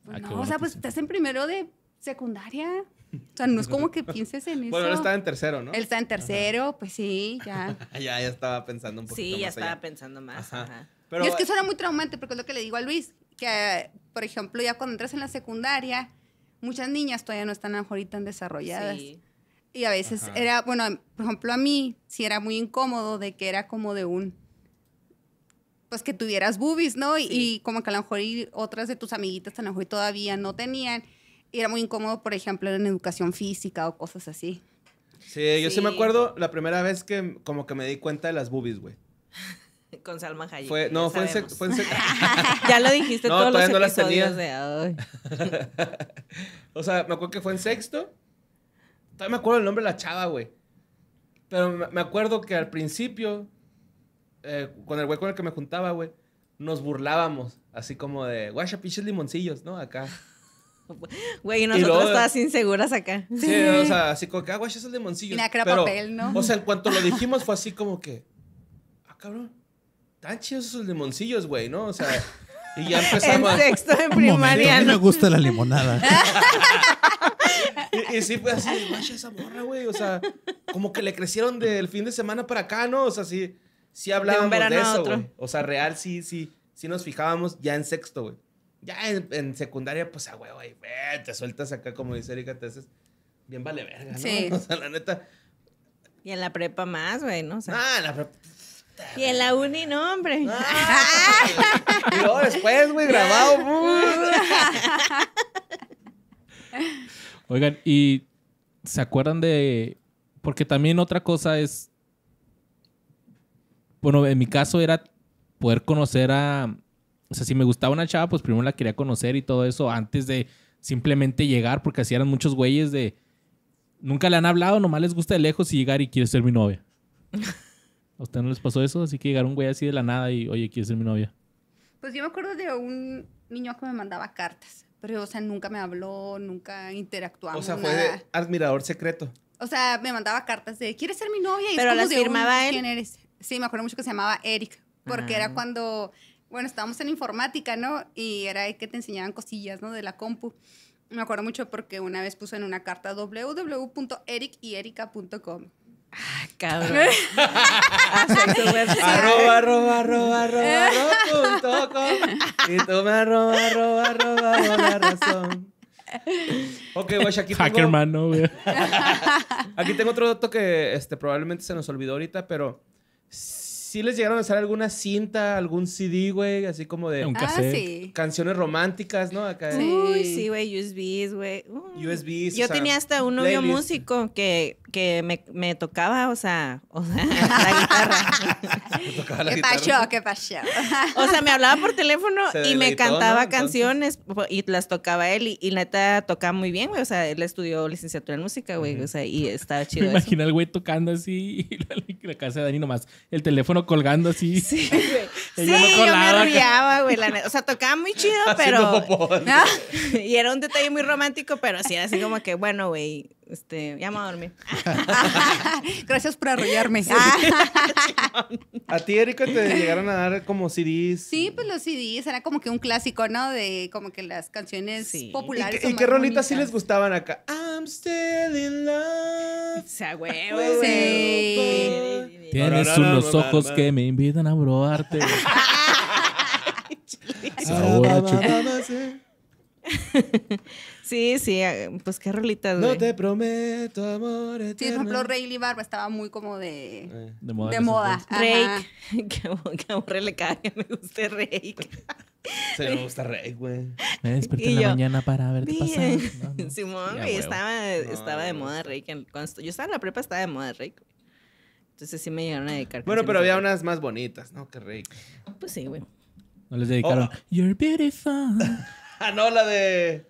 Pues ah, no, o sea, pues estás en primero de secundaria. O sea, no es como que pienses en eso. Bueno, él estaba en tercero, ¿no? Él está en tercero, pues sí, ya. ya, ya estaba pensando un poquito sí, Sí, ya estaba pensando más. y es que eso era muy traumante, porque es lo que le digo a Luis, que, por ejemplo, ya cuando entras en la secundaria, muchas niñas todavía no están ahorita tan desarrolladas. Y a veces era, bueno, por ejemplo, a mí sí era muy incómodo de que era como de un pues, que tuvieras boobies, ¿no? Y, como que a lo mejor otras de tus amiguitas a lo mejor todavía no tenían. era muy incómodo, por ejemplo, en educación física o cosas así. Sí, yo sí. me acuerdo la primera vez que como que me di cuenta de las boobies, güey. Con Salma Hayek. no, fue en, sexto. Ya lo dijiste no, todos los no las tenía. o sea, me acuerdo que fue en sexto. Todavía me acuerdo el nombre de la chava, güey. Pero me acuerdo que al principio eh, con el güey con el que me juntaba, güey, nos burlábamos, así como de, guacha, pinches limoncillos, ¿no? Acá. Güey, y nosotros estabas inseguras acá. Sí, o sea, así como que, ah, guacha, esos limoncillos. Mira, Pero, papel, ¿no? O sea, en cuanto lo dijimos fue así como que, ah, cabrón, tan chidos esos limoncillos, güey, ¿no? O sea, y ya empezamos. En sexto, en primaria. A mí me gusta la limonada. y, sí, fue así, guacha, esa morra, güey, o sea, como que le crecieron del fin de semana para acá, ¿no? O sea, sí sí hablábamos de, eso, güey. O sea, real sí, sí, sí nos fijábamos ya en sexto, güey. Ya en, secundaria, pues, a güey, güey, te sueltas acá, como dice Erika, te haces bien vale verga, ¿no? Sí. O sea, la neta. Y en la prepa más, güey, ¿no? O ah, en la prepa. Y en la uni, no, hombre. y luego después, güey, grabado. Oigan, ¿y se acuerdan de...? Porque también otra cosa es bueno, en mi caso era poder conocer a, o sea, si me gustaba una chava, pues primero la quería conocer y todo eso antes de simplemente llegar, porque así eran muchos güeyes de, nunca le han hablado, nomás les gusta de lejos y llegar y quiere ser mi novia. ¿A usted no les pasó eso? Así que llegar un güey así de la nada y, oye, quiere ser mi novia. Pues yo me acuerdo de un niño que me mandaba cartas, pero, o sea, nunca me habló, nunca interactuamos. O sea, fue admirador secreto. O sea, me mandaba cartas de, ¿quieres ser mi novia? Y pero las firmaba él. ¿Quién eres? Sí, me acuerdo mucho que se llamaba Eric, porque era ah. cuando, bueno, estábamos en informática, ¿no? Y era que te enseñaban cosillas, ¿no? De la compu. Me acuerdo mucho porque una vez puso en una carta www.ericyerica.com. Ah, cabrón. arroba, arroba, arroba, arroba, Y tú me arroba, arroba, arroba, la razón. Ok, güey, aquí tengo... aquí tengo otro dato que este, probablemente se nos olvidó ahorita, pero si les llegaron a hacer alguna cinta, algún CD, güey, así como de ah, canciones románticas, ¿no? Acá Uy, sí, güey, USBs, güey. Yo tenía hasta un novio músico que que me, tocaba, o sea, o sea, la guitarra. ¿Qué pasó? ¿Qué pasó? o sea, me hablaba por teléfono y me cantaba canciones y las tocaba él y, la neta tocaba muy bien, güey. O sea, él estudió licenciatura en música, güey. O sea, y estaba chido. Me imagino al güey tocando así y la, casa de Dani nomás, el teléfono colgando así. Sí, güey. sí, yo me güey. La O sea, tocaba muy chido, pero. y era un detalle muy romántico, pero así era así como que, bueno, güey, este, ya me voy a dormir. Gracias por arrollarme. Ah. a ti, Erika, te llegaron a dar como CDs. Sí, pues los CDs era como que un clásico, ¿no? De como que las canciones populares. ¿Y, qué rolitas sí les gustaban acá? I'm still in love. O Tienes unos ojos que me invitan a probarte. Sí, sí, eh, pues qué rolitas, No te prometo, amor eterno. Sí, por ejemplo, Rayleigh Barba estaba muy como de... Eh. de moda. De moda. Rake. Que, que le cae, me gusta Rake. Se me gusta Rake, güey. Me desperté en la mañana para ver qué pasó. Simón, güey, estaba, estaba de moda Ray. Cuando yo estaba en la prepa, estaba de moda Rake, Entonces sí me llegaron a dedicar. Bueno, pero había unas más bonitas, ¿no? Que Ray. Pues sí, güey. No les dedicaron. Oh. You're beautiful. ah, no, la de...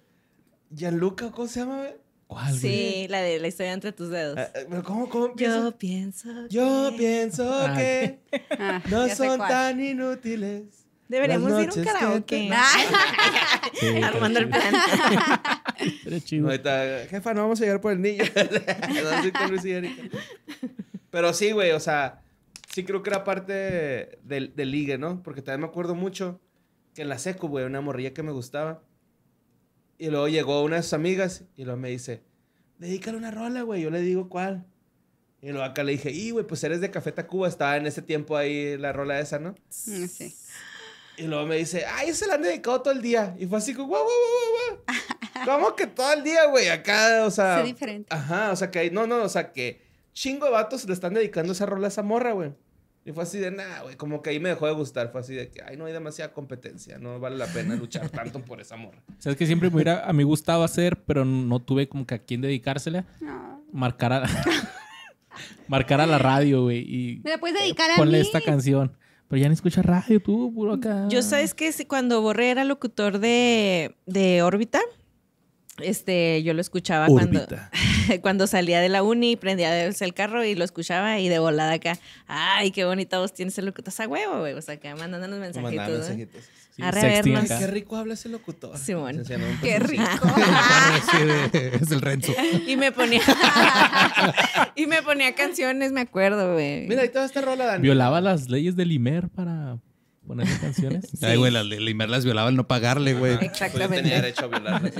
Gianluca, ¿cómo se llama? ¿Cuál, sí, la de la historia entre tus dedos. Ah, eh, cómo, cómo Yo pienso. Yo pienso ah, que ah, no son tan inútiles. Deberíamos ir a un karaoke. Armando el plan. chido. jefa, no vamos a llegar por el niño. Pero sí, güey, o sea, sí creo que era parte del ligue, ¿no? Porque también me acuerdo mucho que en la seco, güey, una morrilla que me gustaba y luego llegó una de sus amigas y luego me dice, dedícale una rola, güey. Yo le digo cuál. Y luego acá le dije, y güey, pues eres de Café Tacuba. Estaba en ese tiempo ahí la rola esa, ¿no? Mm, sí. Y luego me dice, ay, se la han dedicado todo el día. Y fue así como, guau, guau, guau, guau. ¿Cómo que todo el día, güey? Acá, o sea. Ajá, o sea que no, no, o sea que chingo de vatos le están dedicando esa rola a esa morra, güey. Y fue así de, nada, güey, como que ahí me dejó de gustar. Fue así de que, ay, no hay demasiada competencia, no vale la pena luchar tanto por esa morra. ¿Sabes que siempre me hubiera, a mí gustaba hacer, pero no tuve como que a quién dedicársela? No. Marcar a, marcar a la radio, güey. Y me la puedes dedicar a ponle esta canción. Pero ya ni escucha radio, tú, puro acá. Yo, ¿sabes que Cuando Borré era locutor de, de órbita, este, yo lo escuchaba cuando, cuando salía de la uni, prendía el carro y lo escuchaba y de volada acá, ay, qué bonita voz tienes el locutor, a huevo, güey, o sea, acá mandándonos mensajitos. Qué rico habla ese locutor. bueno Qué rico. es el Renzo. Y me ponía y me ponía canciones, me acuerdo, güey. Mira, y toda esta rola, Dani. Violaba las leyes del Imer para ponerle canciones. Ay, güey, las de Limer las violaba el no pagarle, güey. Exactamente. tenía derecho a violarlas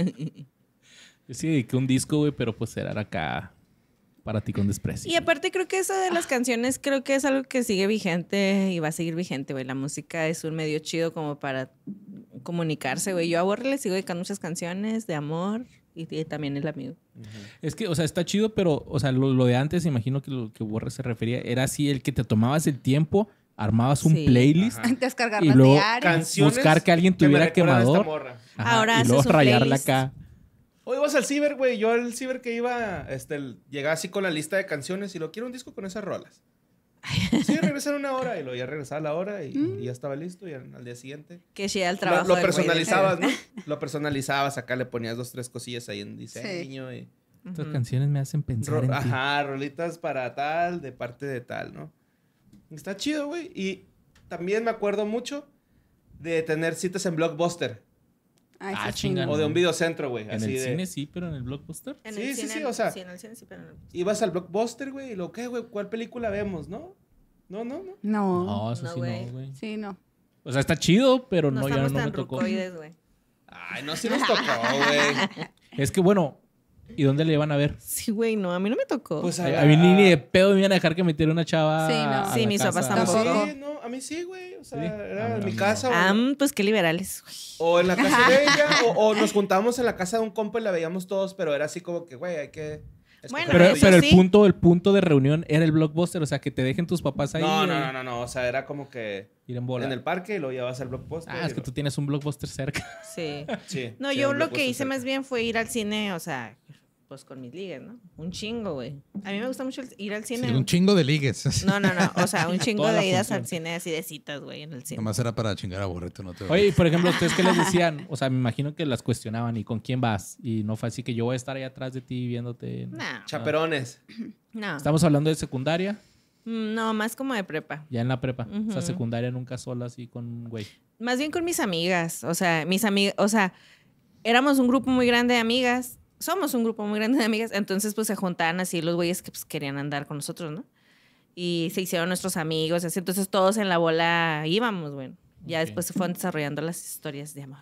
sí dediqué un disco, güey, pero pues era acá para ti con desprecio. Y aparte creo que eso de las canciones creo que es algo que sigue vigente y va a seguir vigente, güey. La música es un medio chido como para comunicarse, güey. Yo a Borre le sigo dedicando muchas canciones de amor y, también el amigo. Es que, o sea, está chido, pero, o sea, lo, de antes, imagino que lo que Borre se refería, era así el que te tomabas el tiempo armabas un playlist Antes y luego buscar que alguien tuviera quemador Ahora y luego rayarla acá Hoy vas al ciber, güey. Yo al ciber que iba, este, llegaba así con la lista de canciones y lo quiero un disco con esas rolas. Sí, regresar una hora y lo ya regresaba a la hora mm. y, ya estaba listo y al día siguiente. Que sí, al trabajo. Lo, personalizabas, ¿no? Lo personalizabas, acá le ponías dos, tres cosillas ahí en diseño y. Estas canciones me hacen pensar. Ajá, rolitas para tal, de parte de tal, ¿no? Está chido, güey. Y también me acuerdo mucho de tener citas en Blockbuster ah, ah chingada. O de un videocentro, güey. En el cine sí, pero en el blockbuster. En sí, el sí, cine, sí, o sea. Sí, en el cine sí, pero en el Ibas al blockbuster, güey, y lo que, güey, ¿cuál película vemos, no? No, no, no. No. No, eso sí no, güey. Sí, no. O sea, está chido, pero no, no ya no me tocó. Ay, no, sí nos tocó, güey. es que bueno, ¿Y dónde le iban a ver? Sí, güey, no, a mí no me tocó. Pues a, mí ni de pedo me iban a dejar que metiera una chava. Sí, no. sí, mis papás pues tampoco. no, a mí sí, güey. O sea, era en ah, mi casa. Ah, pues qué liberales. O en la casa de ella, o, nos juntábamos en la casa de un compa y la veíamos todos, pero era así como que, güey, hay que. Bueno, pero, el punto, el punto de reunión era el blockbuster, o sea, que te dejen tus papás ahí. No, no, no, no, no. o sea, era como que ir en, bola. en el parque y lo llevas al blockbuster. Ah, es que tú tienes un blockbuster cerca. Sí. sí no, yo lo que hice más bien fue ir al cine, o sea, pues con mis ligues, ¿no? Un chingo, güey. A mí me gusta mucho ir al cine. un chingo de ligues. No, no, no. O sea, un chingo de idas al cine así de citas, güey, en el cine. Nomás era para chingar a borreto, no te Oye, por ejemplo, ¿ustedes qué les decían? O sea, me imagino que las cuestionaban. ¿Y con quién vas? Y no fue así que yo voy a estar ahí atrás de ti viéndote. Ah. Chaperones. No. ¿Estamos hablando de secundaria? Mm, no, más como de prepa. Ya en la prepa. O sea, secundaria nunca sola así con un güey. Más bien con mis amigas. O sea, mis amigas. O sea, éramos un grupo muy grande de amigas somos un grupo muy grande de amigas, entonces pues se juntaban así los güeyes que pues, querían andar con nosotros, ¿no? Y se hicieron nuestros amigos, así, entonces todos en la bola íbamos, bueno. Ya después se fueron desarrollando las historias de amor.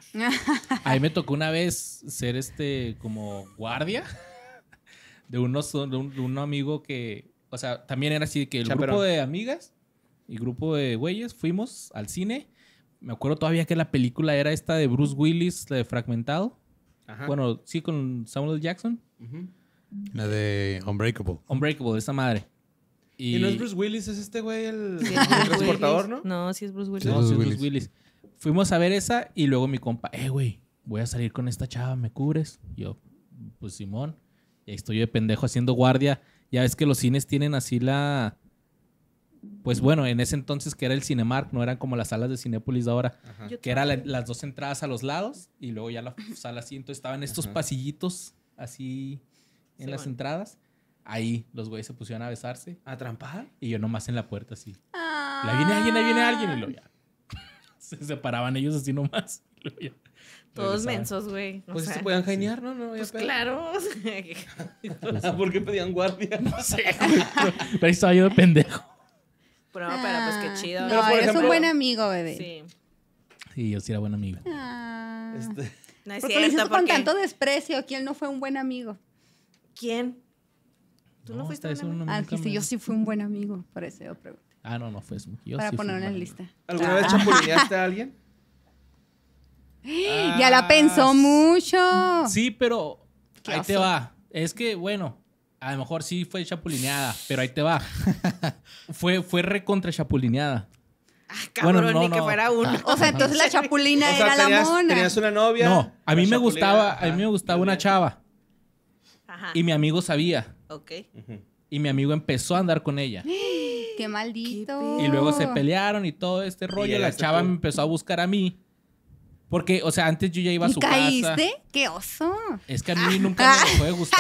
Ahí me tocó una vez ser este como guardia de, uno de un, amigo que, o sea, también era así que el grupo de amigas y grupo de güeyes fuimos al cine. Me acuerdo todavía que la película era esta de Bruce Willis, la de Fragmentado. Bueno, sí, con Samuel Jackson. La de Unbreakable. Unbreakable, esa madre. Y... no es Bruce Willis? ¿Es este güey el, transportador, no? No, sí es Bruce Willis. No, sí es Bruce Willis. Fuimos a ver esa y luego mi compa, eh, güey, voy a salir con esta chava, ¿me cubres? Yo, pues Simón. Y ahí estoy yo de pendejo haciendo guardia. Ya ves que los cines tienen así la pues bueno, en ese entonces que era el Cinemark, no eran como las salas de Cinépolis de ahora, que eran las dos entradas a los lados y luego ya la sala así, estaban estos pasillitos así en las entradas. Ahí los güeyes se pusieron a besarse. ¿A trampar? Y yo nomás en la puerta así. Ah. viene alguien, ahí viene alguien y lo ya. se separaban ellos así nomás. Todos mensos, güey. Pues se podían jainear, ¿no? pues claro. Ah, ¿Por qué pedían guardia? No sé. Pero ahí estaba yo de pendejo. Pero, pero pues qué ah, chido. No, pero un buen amigo, bebé. Sí. Sí, yo sí era buen amigo. Ah. Este. No porque lo hizo con tanto desprecio. ¿Quién no fue un buen amigo? ¿Quién? ¿Tú no, fuiste un amigo? Ah, sí, yo sí fui un buen amigo, por eso yo Ah, no, no fue eso. Yo Para poner ponerlo en lista. ¿Alguna vez ah. chapulineaste a alguien? ya la pensó mucho. Sí, pero ahí te va. Es que, bueno, a lo mejor sí fue chapulineada, pero ahí te va. fue, fue recontra chapulineada. Ah, cabrón, ni que fuera uno. O sea, entonces la chapulina era la mona. Tenías una novia. No, a mí me gustaba, a mí me gustaba una chava. Y mi amigo sabía. Ok. Y mi amigo empezó a andar con ella. ¡Qué maldito! y luego se pelearon y todo este rollo. La chava me empezó a buscar a mí. Porque, o sea, antes yo ya iba a su caíste? casa. ¿Caíste? ¡Qué oso! Es que a mí nunca me fue de gustar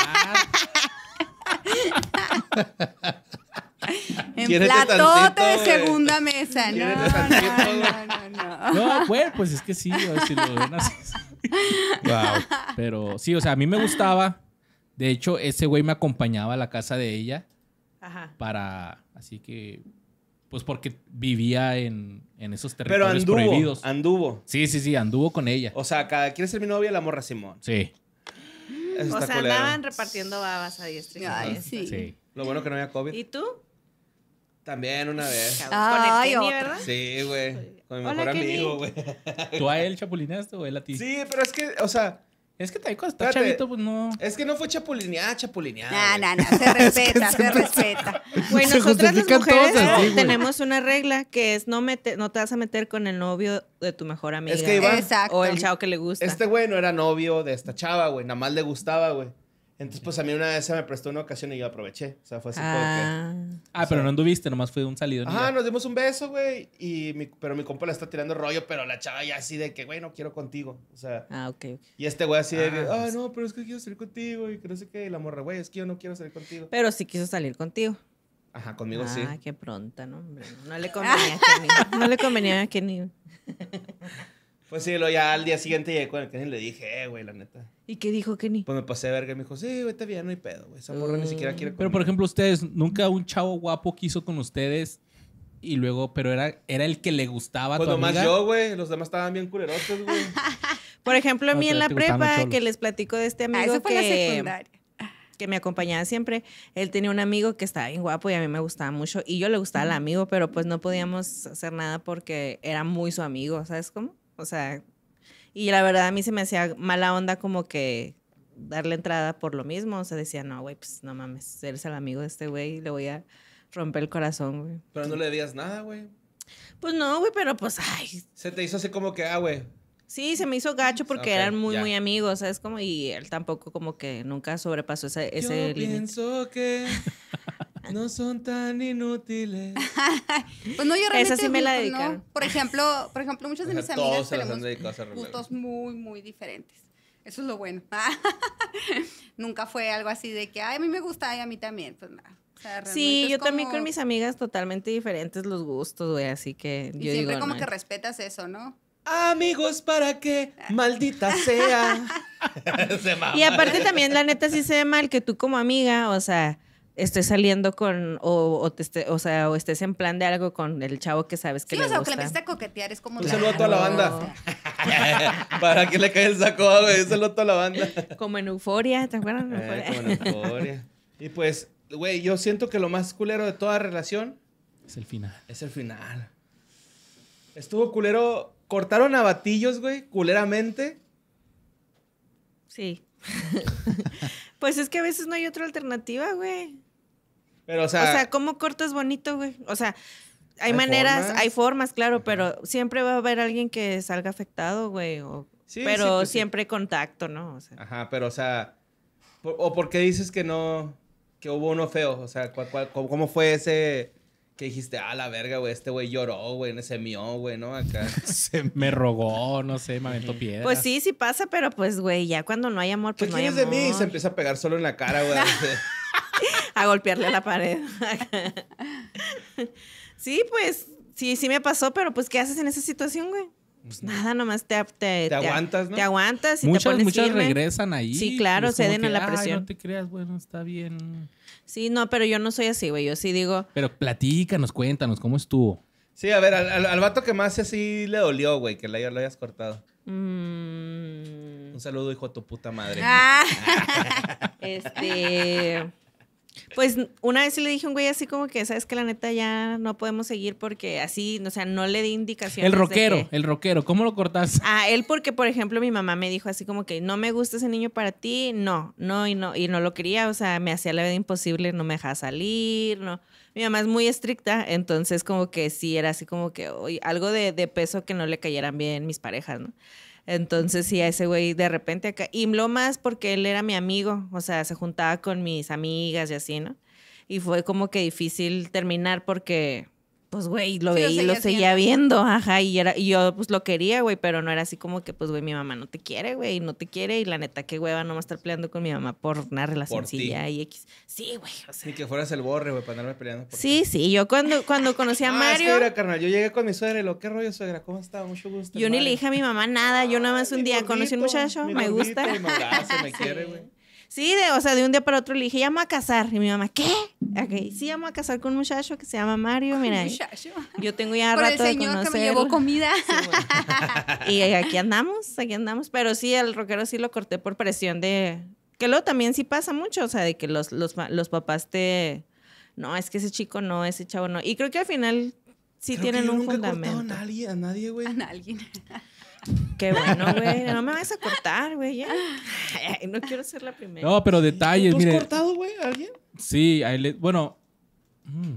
en platote de segunda mesa. No, no, no, no, no. pues es que sí, Pero sí, o sea, a mí me gustaba. De hecho, ese güey me acompañaba a la casa de ella. Ajá. Para, así que, pues porque vivía en, en esos territorios Pero anduvo, prohibidos. anduvo. Sí, sí, sí, anduvo con ella. O sea, cada ser mi novia, la morra Simón. Sí o sea, andaban repartiendo babas a diestra sí. Lo bueno que no había COVID. ¿Y tú? También una vez. Ah, con el Sí, güey. Con mi mejor amigo, güey. ¿Tú a él chapulineaste o él a ti? Sí, pero es que, o sea, es que cuando está chavito, pues no. Es que no fue chapulineada, ah, chapulineada. No, no, no, se respeta, se, respeta. Bueno, nosotras las mujeres tenemos una regla que es no, mete, no te vas a meter con el novio de tu mejor amiga. Es O el chavo que le gusta. Este güey no era novio de esta chava, güey, nada más le gustaba, güey. Entonces, pues a mí una vez se me prestó una ocasión y yo aproveché. O sea, fue así como que. Ah, ah pero no anduviste, nomás fue un salido. Ah, nos dimos un beso, güey. Y mi, pero mi compa la está tirando rollo, pero la chava ya así de que, güey, no quiero contigo. O sea. Ah, ok. Y este güey así de que, ah. ah, no, pero es que quiero salir contigo. Y que no sé qué. Y la morra, güey, es que yo no quiero salir contigo. Pero sí quiso salir contigo. Ajá, conmigo sí. Ah, qué pronta, ¿no? No le convenía a Kenny. No le convenía a Kenny. Pues sí, lo ya al día siguiente llegué con el Kenny y le dije, eh, güey, la neta. ¿Y qué dijo ni Pues me pasé de verga y me dijo, sí, vete bien, no hay pedo, güey. Esa morra ni siquiera quiere comer. Pero, por ejemplo, ustedes, ¿nunca un chavo guapo quiso con ustedes y luego, pero era, era el que le gustaba a pues nomás yo, güey. Los demás estaban bien culerosos, güey. por ejemplo, a mí en la prepa, que les platico de este ah, amigo que... que me acompañaba siempre, él tenía un amigo que estaba bien guapo y a mí me gustaba mucho y yo le gustaba al amigo, pero pues no podíamos hacer nada porque era muy su amigo, ¿sabes cómo? O sea, y la verdad a mí se me hacía mala onda como que darle entrada por lo mismo. O sea, decía, no, güey, pues no mames, eres el amigo de este güey, y le voy a romper el corazón, güey. Pero no le digas nada, güey. Pues no, güey, pero pues, ay. Se te hizo así como que, ah, güey. Sí, se me hizo gacho porque eran muy, muy amigos, ¿sabes? Como, y él tampoco como que nunca sobrepasó ese, ese Yo Pienso que... No son tan inútiles. pues no, yo realmente. Esa sí me la dedicaron. ¿no? Por ejemplo, por ejemplo, muchas de mis amigas tenemos gustos muy, muy diferentes. Eso es lo bueno. Nunca fue algo así de que, ay, a mí me gusta y a mí también. Pues nada. sí, yo también con mis amigas totalmente diferentes los gustos, güey, así que yo siempre como que respetas eso, ¿no? Amigos, ¿para qué? Maldita sea. y aparte también, la neta, sí se ve mal que tú como amiga, o sea, estés saliendo con o, o sea o estés en plan de algo con el chavo que sabes que sí, le o sea, gusta. que le a coquetear es como un saludo a toda la banda para que le caiga el saco güey un saludo a toda la banda como en euforia te acuerdas eh, como en euforia y pues güey yo siento que lo más culero de toda relación es el final es el final estuvo culero cortaron a batillos güey culeramente sí pues es que a veces no hay otra alternativa güey pero, o sea. O sea, ¿cómo cortas bonito, güey? O sea, hay, maneras, hay formas, claro, pero siempre va a haber alguien que salga afectado, güey. O, pero pues siempre contacto, ¿no? Ajá, pero, o sea. ¿O por qué dices que no. que hubo uno feo? O sea, cómo, fue ese. Que dijiste, ah, la verga, güey, este güey lloró, güey, ese mío güey, ¿no? Acá. se me rogó, no sé, me aventó piedra. Pues sí, sí pasa, pero pues, güey, ya cuando no hay amor, pues no de mí? Y se empieza a pegar solo en la cara, güey. a golpearle a la pared. sí, pues, sí, sí me pasó, pero pues, ¿qué haces en esa situación, güey? Pues, pues nada, nomás te, te, aguantas, ¿no? Te aguantas y te pones Muchas regresan ahí. Sí, claro, ceden a la presión. no te creas, bueno, está bien. Sí, no, pero yo no soy así, güey. Yo sí digo... Pero platícanos, cuéntanos, ¿cómo estuvo? Sí, a ver, al, vato que más así le dolió, güey, que lo hayas cortado. Mm. Un saludo, hijo a tu puta madre. Ah. este... Pues una vez le dije a un güey así como que, ¿sabes que La neta ya no podemos seguir porque así, o sea, no le di indicación El rockero, el rockero, ¿cómo lo cortas? A él porque, por ejemplo, mi mamá me dijo así como que, no me gusta ese niño para ti, no, no, y no, y no lo quería, o sea, me hacía la vida imposible, no me dejaba salir, no. Mi mamá es muy estricta, entonces como que sí, era así como que, algo de, de peso que no le cayeran bien mis parejas, ¿no? Entonces, sí, a ese güey de repente acá. Y lo más porque él era mi amigo, o sea, se juntaba con mis amigas y así, ¿no? Y fue como que difícil terminar porque pues, güey, lo veía y lo seguía viendo, ajá, y, era, y yo, pues, lo quería, güey, pero no era así como que, pues, güey, mi mamá no te quiere, güey, no te quiere, y la neta, qué hueva no va a estar peleando con mi mamá por una relación sencilla y X. Sí, güey, o sea. que fueras el borre, güey, para andarme peleando por Sí, sí, yo cuando, cuando conocí a ah, Es que era, carnal, yo llegué con mi suegra y lo, ¿qué rollo, suegra? ¿Cómo está? Mucho gusto. Yo ni le dije a mi mamá nada, yo nada más un día conocí a un muchacho, me gusta. Mi mamá, me quiere, güey. Sí, de, o sea, de un día para otro le dije, ya a casar. Y mi mamá, ¿qué? sí, ya a casar con un muchacho que se llama Mario. Mira, yo tengo ya rato el señor de que me llevó comida. y aquí andamos, aquí andamos. Pero sí, el rockero sí lo corté por presión de... Que luego también sí pasa mucho, o sea, de que los, los, los papás te... No, es que ese chico no, ese chavo no. Y creo que al final sí tienen un nunca fundamento. a nadie, a nadie, güey. A nadie. Qué bueno, güey. No me vayas a cortar, güey. No quiero ser la primera. No, pero detalles, ¿Tú has cortado, güey, alguien? Sí, ahí le. bueno. Mm.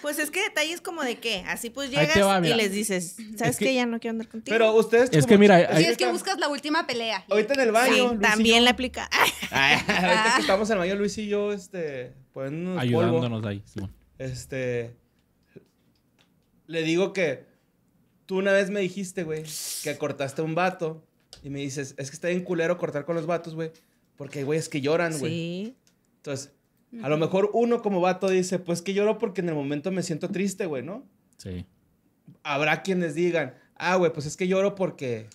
Pues es que detalles como de qué. Así pues llegas y les dices, ¿sabes qué? Que ya no quiero andar contigo. Pero ustedes. Es que mira. Sí, es que buscas la última pelea. Ahorita en el baño. Sí, también y la aplica. ahorita que estamos en el baño, Luis y yo, este. Ayudándonos ahí, Simón. Este. Le digo que Tú una vez me dijiste, güey, que cortaste un vato y me dices, es que está bien culero cortar con los vatos, güey, porque güey, es que lloran, güey. Sí. Entonces, a lo mejor uno como vato dice, pues que lloro porque en el momento me siento triste, güey, ¿no? Sí. Habrá quienes digan, ah, güey, pues es que lloro porque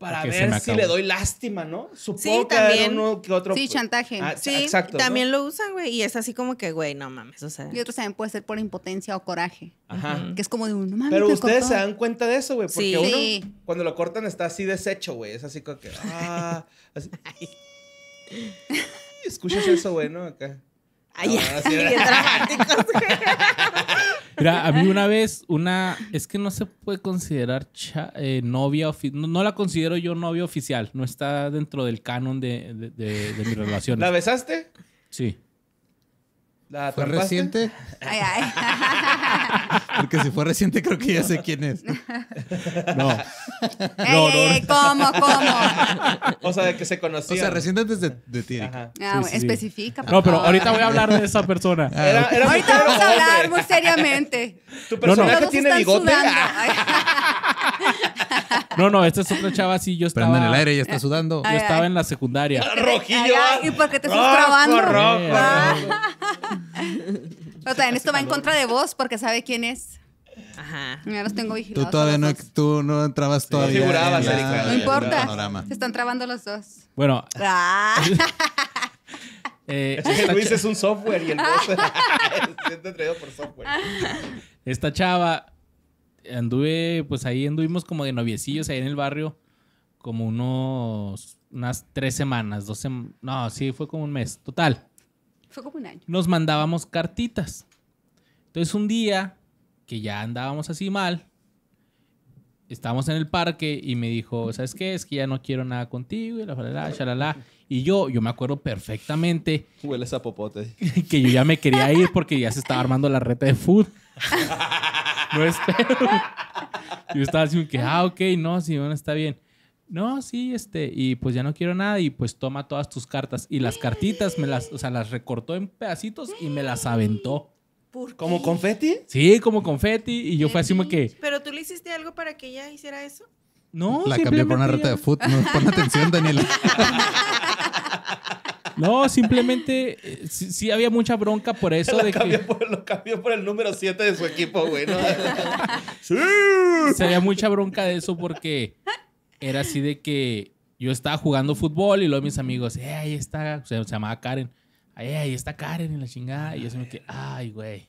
para ver si le doy lástima, ¿no? Supongo que también, uno que otro. Sí, pues, chantaje. Ah, sí, exacto. También lo usan, güey. Y es así como que, güey, no mames. O sea. Y otro también puede ser por impotencia o coraje. Ajá. Que es como de un no mames. Pero ustedes se dan cuenta de eso, güey. Porque uno, cuando lo cortan, está así deshecho, güey. Es así como que. Ah. Escuchas eso, güey, ¿no? Acá. Ay, dramáticos, Mira, a mí una vez, una. Es que no se puede considerar eh, novia oficial. No, la considero yo novia oficial. No está dentro del canon de, de, de, de ¿La besaste? Sí. ¿La ¿Fue reciente? Porque si fue reciente, creo que ya sé quién es. No. no, ¿Cómo, cómo? O sea, de que se conocía. O sea, reciente antes de, ti. Ajá. Ah, especifica. No, pero ahorita voy a hablar de esa persona. Ah, ahorita vamos a hablar muy seriamente. ¿Tu personaje no, tiene bigote? Ah. No, no, esta es otra chava, sí, yo estaba... en el aire, ya está sudando. yo estaba en la secundaria. ¡Rojillo! ¿Y por qué te estás ah, trabando? Rojo, rojo. Pero también esto va en contra de vos porque sabe quién es. Ajá. Ya los tengo vigilados. Tú todavía no, no entrabas todavía. no importa. Se están trabando los dos. Bueno. Ah. Luis es eh, un software y el traído por software. Esta chava anduve, pues ahí anduvimos como de noviecillos ahí en el barrio, como unos unas tres semanas, dos semanas, no, sí, fue como un mes, total. Fue como un año. Nos mandábamos cartitas. Entonces un día que ya andábamos así mal, estábamos en el parque y me dijo, ¿sabes qué? Es que ya no quiero nada contigo y la Y yo, yo me acuerdo perfectamente. huele a popote. Que yo ya me quería ir porque ya se estaba armando la reta de food. no espero. Yo estaba así que, ah, ok, no, sí, no está bien no, sí, este, y pues ya no quiero nada y pues toma todas tus cartas. Y las cartitas me las, o sea, las recortó en pedacitos y me las aventó. ¿Como confeti? Sí, como confeti. Y yo fue así como que... ¿Pero tú le hiciste algo para que ella hiciera eso? No, La cambié por una reta de fútbol. No, pon atención, Daniela. No, simplemente eh, sí, había mucha bronca por eso de que... lo cambió por el número 7 de su equipo, güey. sí. Se había mucha bronca de eso porque era así de que yo estaba jugando fútbol y luego mis amigos, eh, ahí está, se, llamaba Karen, ay eh, ahí está Karen en la chingada. Y yo se me que ay, güey.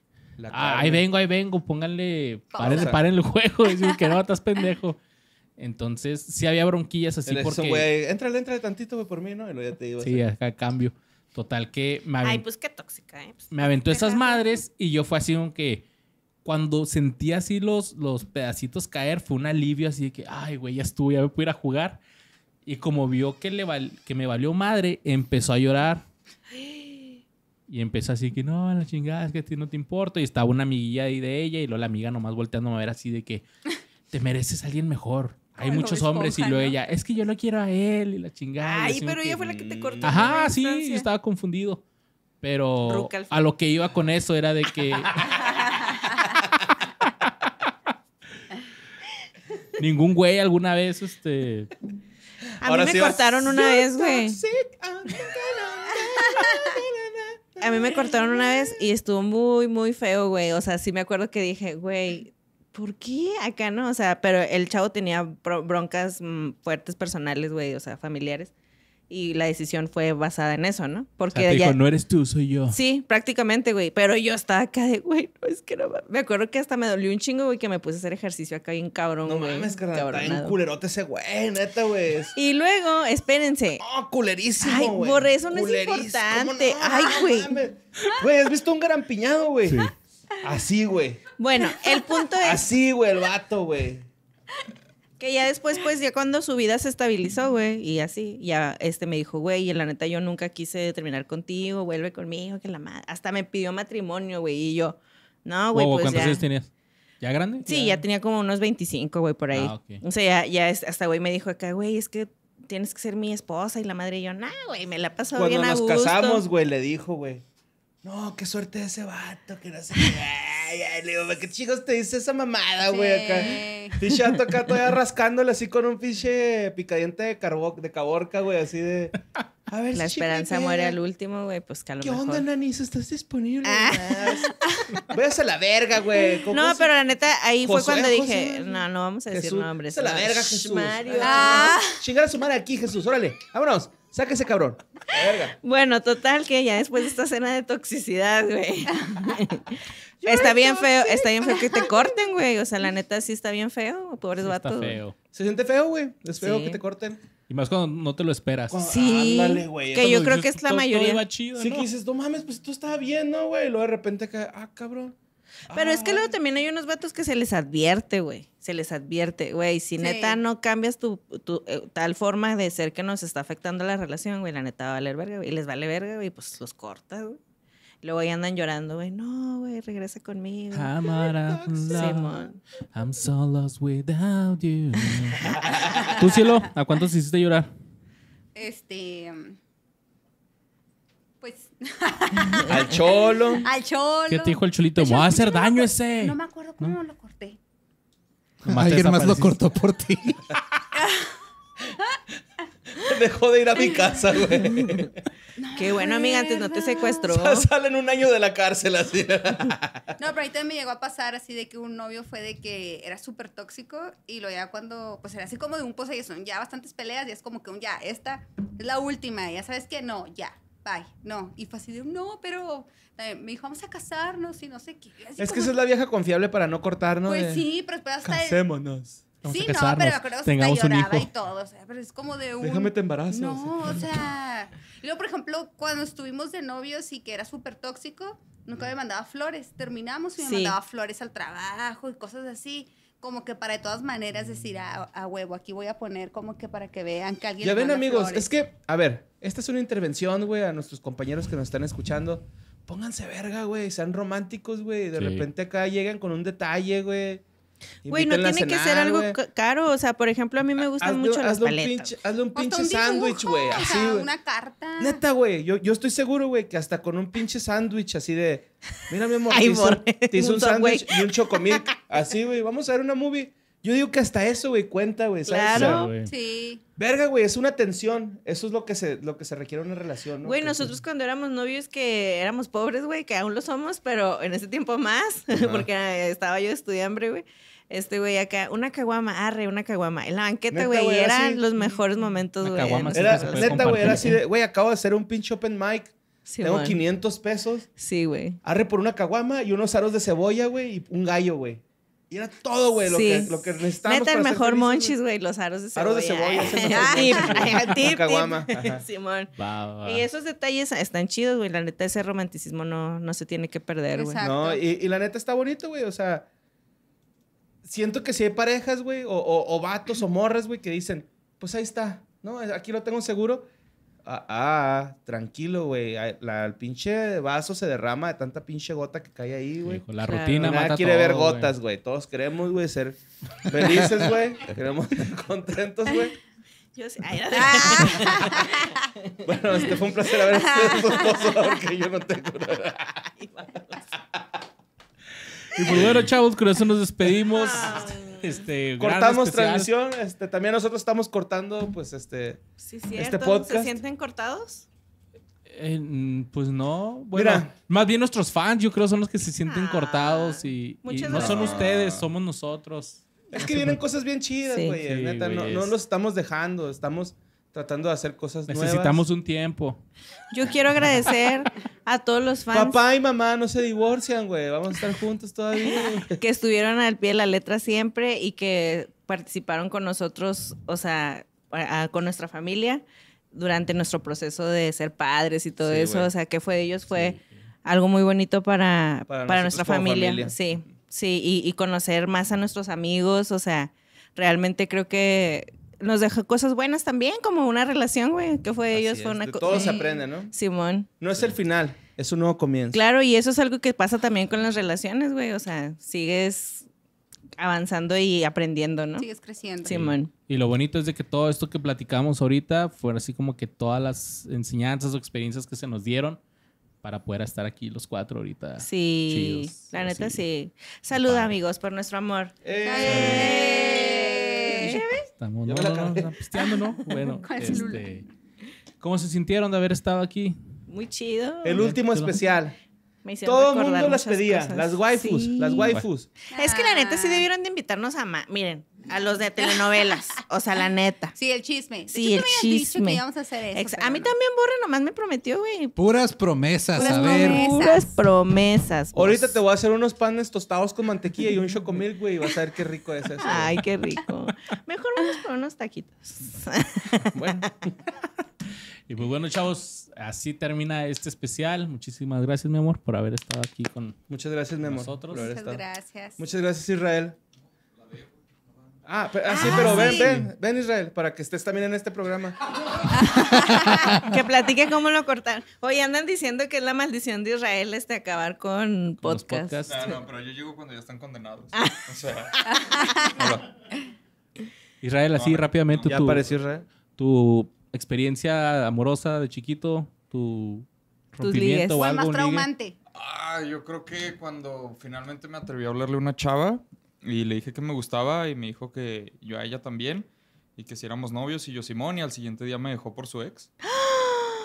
Ah, ahí vengo, ahí vengo, pónganle, paren, paren el juego. Y que no, estás pendejo. Entonces, sí había bronquillas así por porque... güey, entra, de tantito, por mí, ¿no? Y ya te Sí, a acá cambio. Total que... Me Ay, pues qué tóxica, ¿eh? me aventó esas madres y yo fue así como que cuando sentí así los, los pedacitos caer, fue un alivio así de que, ay, güey, ya estuve, ya me puedo ir a jugar. Y como vio que, le que me valió madre, empezó a llorar. Y empezó así que, no, la chingada, es que a ti no te importa. Y estaba una amiguilla ahí de ella y luego la amiga nomás volteando a ver así de que, te mereces alguien mejor. Hay muchos hombres y luego ella, es que yo no quiero a él y la chingada. Ay, pero ella fue la que te cortó. Ajá, sí, estaba confundido. Pero a lo que iba con eso era de que... Ningún güey alguna vez, este. A mí me cortaron una vez, güey. Ah, A mí me cortaron una vez y estuvo muy, muy feo, güey. O sea, sí me acuerdo que dije, güey, ¿por qué acá no? O sea, pero el chavo tenía broncas mm, fuertes personales, güey, o sea, familiares y la decisión fue basada en eso, ¿no? Porque te dijo, no eres tú, soy yo. Sí, prácticamente, güey. Pero yo estaba acá de, güey, no es que no Me acuerdo que hasta me dolió un chingo, güey, que me puse a hacer ejercicio acá bien cabrón, No mames, cabrón. está culerote ese güey, neta, güey. Y luego, espérense. Oh, culerísimo, Ay, güey. por eso no es importante. Ay, güey. Güey, ¿has visto un gran piñado, güey? Sí. Así, güey. Bueno, el punto es... Así, güey, el vato, güey. Que ya después, pues, ya cuando su vida se estabilizó, güey, y así, ya este me dijo, güey, y la neta yo nunca quise terminar contigo, vuelve conmigo, que la madre. Hasta me pidió matrimonio, güey, y yo, no, güey, oh, pues ¿Cuántos años tenías? ¿Ya grande? Sí, ya, tenía como unos 25, güey, por ahí. Ah, o sea, ya, hasta güey me dijo acá, güey, es que tienes que ser mi esposa y la madre y yo, no, güey, me la pasó bien a gusto. Cuando nos casamos, güey, le dijo, güey. No, qué suerte de ese vato, que no sé qué. Ay, ay, le digo, ¿qué chicos te dice esa mamada, güey? Sí. Acá. Fichando acá todavía rascándole así con un pinche picadiente de, carbo, de caborca, güey, así de. A ver, la esperanza muere al último, güey, pues que a lo ¿Qué onda, Nani? ¿Estás disponible? Ah. Voy a hacer la verga, güey. No, pero la neta, ahí fue cuando dije, no, no vamos a decir nombres. Váyase la verga, Jesús. Mario. Ah. Chingar a su madre aquí, Jesús, órale, vámonos. Sáquese, cabrón. Bueno, total que ya después de esta cena de toxicidad, güey. está bien feo, está bien feo que te corten, güey. O sea, la neta sí está bien feo, pobres vatos. Está feo. Se siente feo, güey. Es feo que te corten. Y más cuando no te lo esperas. Sí. güey. Que yo creo que es la mayoría. sí, que dices, no mames, pues tú estaba bien, ¿no, güey? Y luego de repente ah, cabrón. Pero es que luego también hay unos vatos que se les advierte, güey. Se les advierte, güey. Si neta no cambias tu, eh, tal forma de ser que nos está afectando la relación, güey, la neta va a valer verga, güey. Y les vale verga, güey, pues los cortas, güey. Luego ya andan llorando, güey. No, güey, regresa conmigo. I'm out I'm so lost without you. Tú, cielo, ¿a cuántos hiciste llorar? Este al cholo. Al cholo. ¿Qué te dijo el cholito? Pues va a hacer daño ese. No me acuerdo cómo lo corté. Alguien más lo cortó por ti. Dejó de ir a mi casa, güey. Qué bueno, amiga, antes no te secuestró. O sea, salen un año de la cárcel así. no, pero ahí me llegó a pasar así de que un novio fue de que era súper tóxico y lo ya cuando, pues era así como de un y son ya bastantes peleas y es como que un ya, esta es la última, ya sabes que no, ya bye, no. Y fue así de, no, pero eh, me dijo, vamos a casarnos y no sé qué. Así es que esa es la vieja confiable para no cortarnos. Pues sí, pero hasta... Casémonos. Vamos sí, no, pero un hijo y todo. O sea, pero es como de un... Déjame te embarazo. No, o sea... Y luego, por ejemplo, cuando estuvimos de novios y que era súper tóxico, nunca me mandaba flores. Terminamos y me mandaba flores al trabajo y cosas así como que para de todas maneras decir ah, a, huevo, aquí voy a poner como que para que vean que alguien. Ya ven, amigos, es que, a ver, esta es una intervención, güey, a nuestros compañeros que nos están escuchando. Pónganse verga, güey, sean románticos, güey. De repente acá llegan con un detalle, güey. Güey, no tiene que ser algo caro. O sea, por ejemplo, a mí me gustan mucho las paletas. hazle un pinche sándwich, güey. Así, Una carta. Neta, güey. Yo, yo estoy seguro, güey, que hasta con un pinche sándwich así de... Mira, mi amor, Ay, te, un sándwich y un chocomilk. Así, güey. Vamos a ver una movie. Yo digo que hasta eso, güey, cuenta, güey. Claro, sí. Verga, güey, es una tensión. Eso es lo que se, lo que se requiere una relación, ¿no? Güey, nosotros cuando éramos novios que éramos pobres, güey, que aún lo somos, pero en ese tiempo más, porque ah, estaba yo estudiando, güey este güey acá, una caguama, arre, una caguama. En la banqueta, güey, eran los mejores momentos, güey. Era, neta, güey, era así de, güey, acabo de hacer un pinche open mic. Tengo 500 pesos. Sí, güey. Arre por una caguama y unos aros de cebolla, güey, y un gallo, güey. Y era todo, güey, lo, que, lo que necesitábamos. Neta, el mejor monchis, güey, los aros de cebolla. Aros de cebolla. Caguama. Simón. Y esos detalles están chidos, güey. La neta, ese romanticismo no, no se tiene que perder, güey. No, y, y la neta está bonito, güey. O sea, siento que si hay parejas, güey, o, o, vatos o morras, güey, que dicen, pues ahí está, ¿no? Aquí lo tengo seguro. Ah, ah tranquilo, güey. Ah, el pinche vaso se derrama de tanta pinche gota que cae ahí, güey. La rutina güey. Nadie quiere ver gotas, güey. Todos queremos, güey, ser felices, güey. queremos estar contentos, güey. Yo sé. bueno, este fue un placer haber estos dos porque yo no tengo nada. Pues. Y pues bueno, chavos, con eso nos despedimos. Ah. Este, cortamos transmisión. Este, también nosotros estamos cortando, pues, este, este podcast. ¿Se sienten cortados? Eh, mm, pues no. Bueno, más bien nuestros fans, yo creo, son los que se sienten ah, cortados y, no son ustedes, somos nosotros. Es que vienen cosas bien chidas, güey. neta, no, no, los estamos dejando, estamos tratando de hacer cosas Necesitamos nuevas. Necesitamos un tiempo. Yo quiero agradecer a todos los fans. Papá y mamá no se divorcian, güey. Vamos a estar juntos todavía. que estuvieron al pie de la letra siempre y que participaron con nosotros, o sea, con nuestra familia durante nuestro proceso de ser padres y todo eso. O sea, que fue de ellos fue algo muy bonito para, para, nuestra familia. Sí, sí, y, y conocer más a nuestros amigos, o sea, realmente creo que nos dejó cosas buenas también, como una relación, güey, que fue de ellos, fue una cosa. Todo se aprende, ¿no? Simón. No es el final, es un nuevo comienzo. Claro, y eso es algo que pasa también con las relaciones, güey. O sea, sigues avanzando y aprendiendo, ¿no? Sigues creciendo. Simón. Y lo bonito es de que todo esto que platicamos ahorita fue así como que todas las enseñanzas o experiencias que se nos dieron para poder estar aquí los cuatro ahorita. Sí, la neta sí. Saluda, amigos, por nuestro amor. Eh. ¿cómo se sintieron de haber estado aquí? Muy chido. El último especial. Todo el mundo las pedía, las waifus, las waifus. Es que la neta sí debieron de invitarnos a Miren, a los de telenovelas, o sea, la neta. Sí, el chisme. Sí, el chisme. Que íbamos a, hacer eso, a mí también Borre nomás me prometió, güey. Puras promesas, a ver. Puras promesas. Pues. Ahorita te voy a hacer unos panes tostados con mantequilla y un chocomil, güey, y vas a ver qué rico es eso. Ay, qué rico. Mejor vamos por unos taquitos. Bueno. Y pues bueno, chavos, así termina este especial. Muchísimas gracias, mi amor, por haber estado aquí con Muchas gracias, mi amor. Muchas gracias. Muchas gracias, Israel. Ah, pero, ah, sí, ah, pero ven, ven, ven Israel, para que estés también en este programa. que platique cómo lo cortan hoy andan diciendo que es la maldición de Israel este acabar con, podcasts. Ah, no, pero yo llego cuando ya están condenados. o sea. Israel, así rápidamente. tú. apareció Israel? Tu experiencia amorosa de chiquito? ¿Tu rompimiento o Fue más traumante. Ah, yo creo que cuando finalmente me atreví a hablarle a una chava y le dije que me gustaba y me dijo que yo a ella también y que si éramos novios y yo Simón y al siguiente día me dejó por su ex.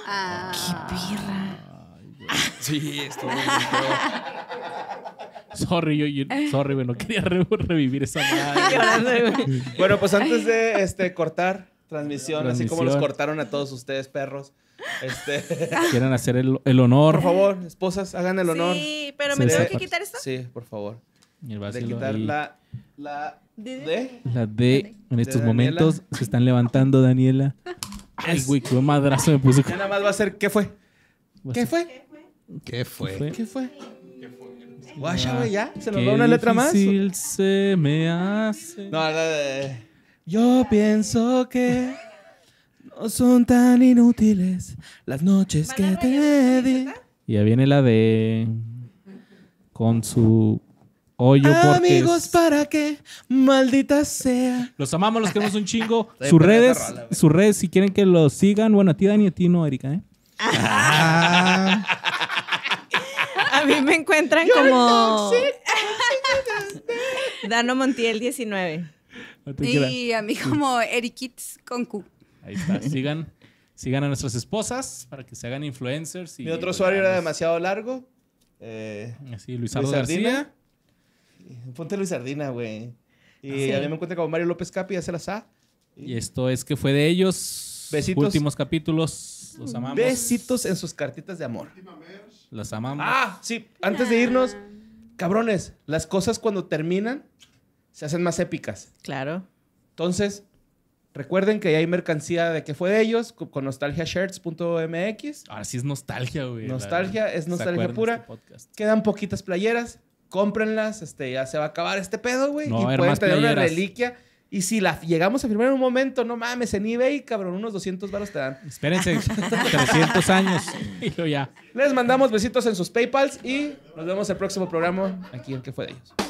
Ah, ¡Qué pirra! sí, estuvo Sorry, yo, sorry, bueno, quería revivir esa madre. bueno, pues antes de este, cortar, transmisión, así como los cortaron a todos ustedes, perros. Este... Quieren hacer el, honor. Por favor, esposas, hagan el honor. Sí, pero me tengo que quitar esto. Sí, por favor. De quitar la, la D. La D. En estos momentos se están levantando, Daniela. Ay, güey, qué madrazo me puse. Ya nada más va a ser, ¿qué fue? ¿Qué fue? ¿Qué fue? ¿Qué fue? ¿Qué Guaya, güey, ah, ya. ¿Se nos va una letra más? se me hace. No, no, no. Yo pienso que no son tan inútiles las noches que te di. Y ya viene la de. Con su hoyo porque. Amigos, ¿para que Maldita sea. Los amamos, los queremos un chingo. sus redes, sus redes, si quieren que los sigan. Bueno, a ti, Dani, a ti no, Erika, ¿eh? ah. Ah. A mí me encuentran como. Dano Montiel 19. Y a mí como Erikits con Q. Ahí está. Sigan, sigan a nuestras esposas para que se hagan influencers. Y Mi otro usuario era demasiado largo. Eh, Así, Luis Ponte Luis Sardina, güey. Y ah, a mí me encuentro como Mario López Capi, se la SA. Y esto es que fue de ellos. Besitos. Últimos capítulos. Los amamos. Besitos en sus cartitas de amor. Los amamos. Ah, sí. Antes de irnos, cabrones, las cosas cuando terminan se hacen más épicas. Claro. Entonces, recuerden que hay mercancía de que fue de ellos con nostalgiashirts.mx. Ahora sí es nostalgia, güey. Nostalgia, es nostalgia pura. Este Quedan poquitas playeras, cómprenlas, este, ya se va a acabar este pedo, güey. y pueden tener una reliquia. Y si la llegamos a firmar en un momento, no mames, en eBay, cabrón, unos 200 baros te dan. Espérense, 300 años y ya. Les mandamos besitos en sus PayPals y nos vemos el próximo programa aquí en que fue de ellos.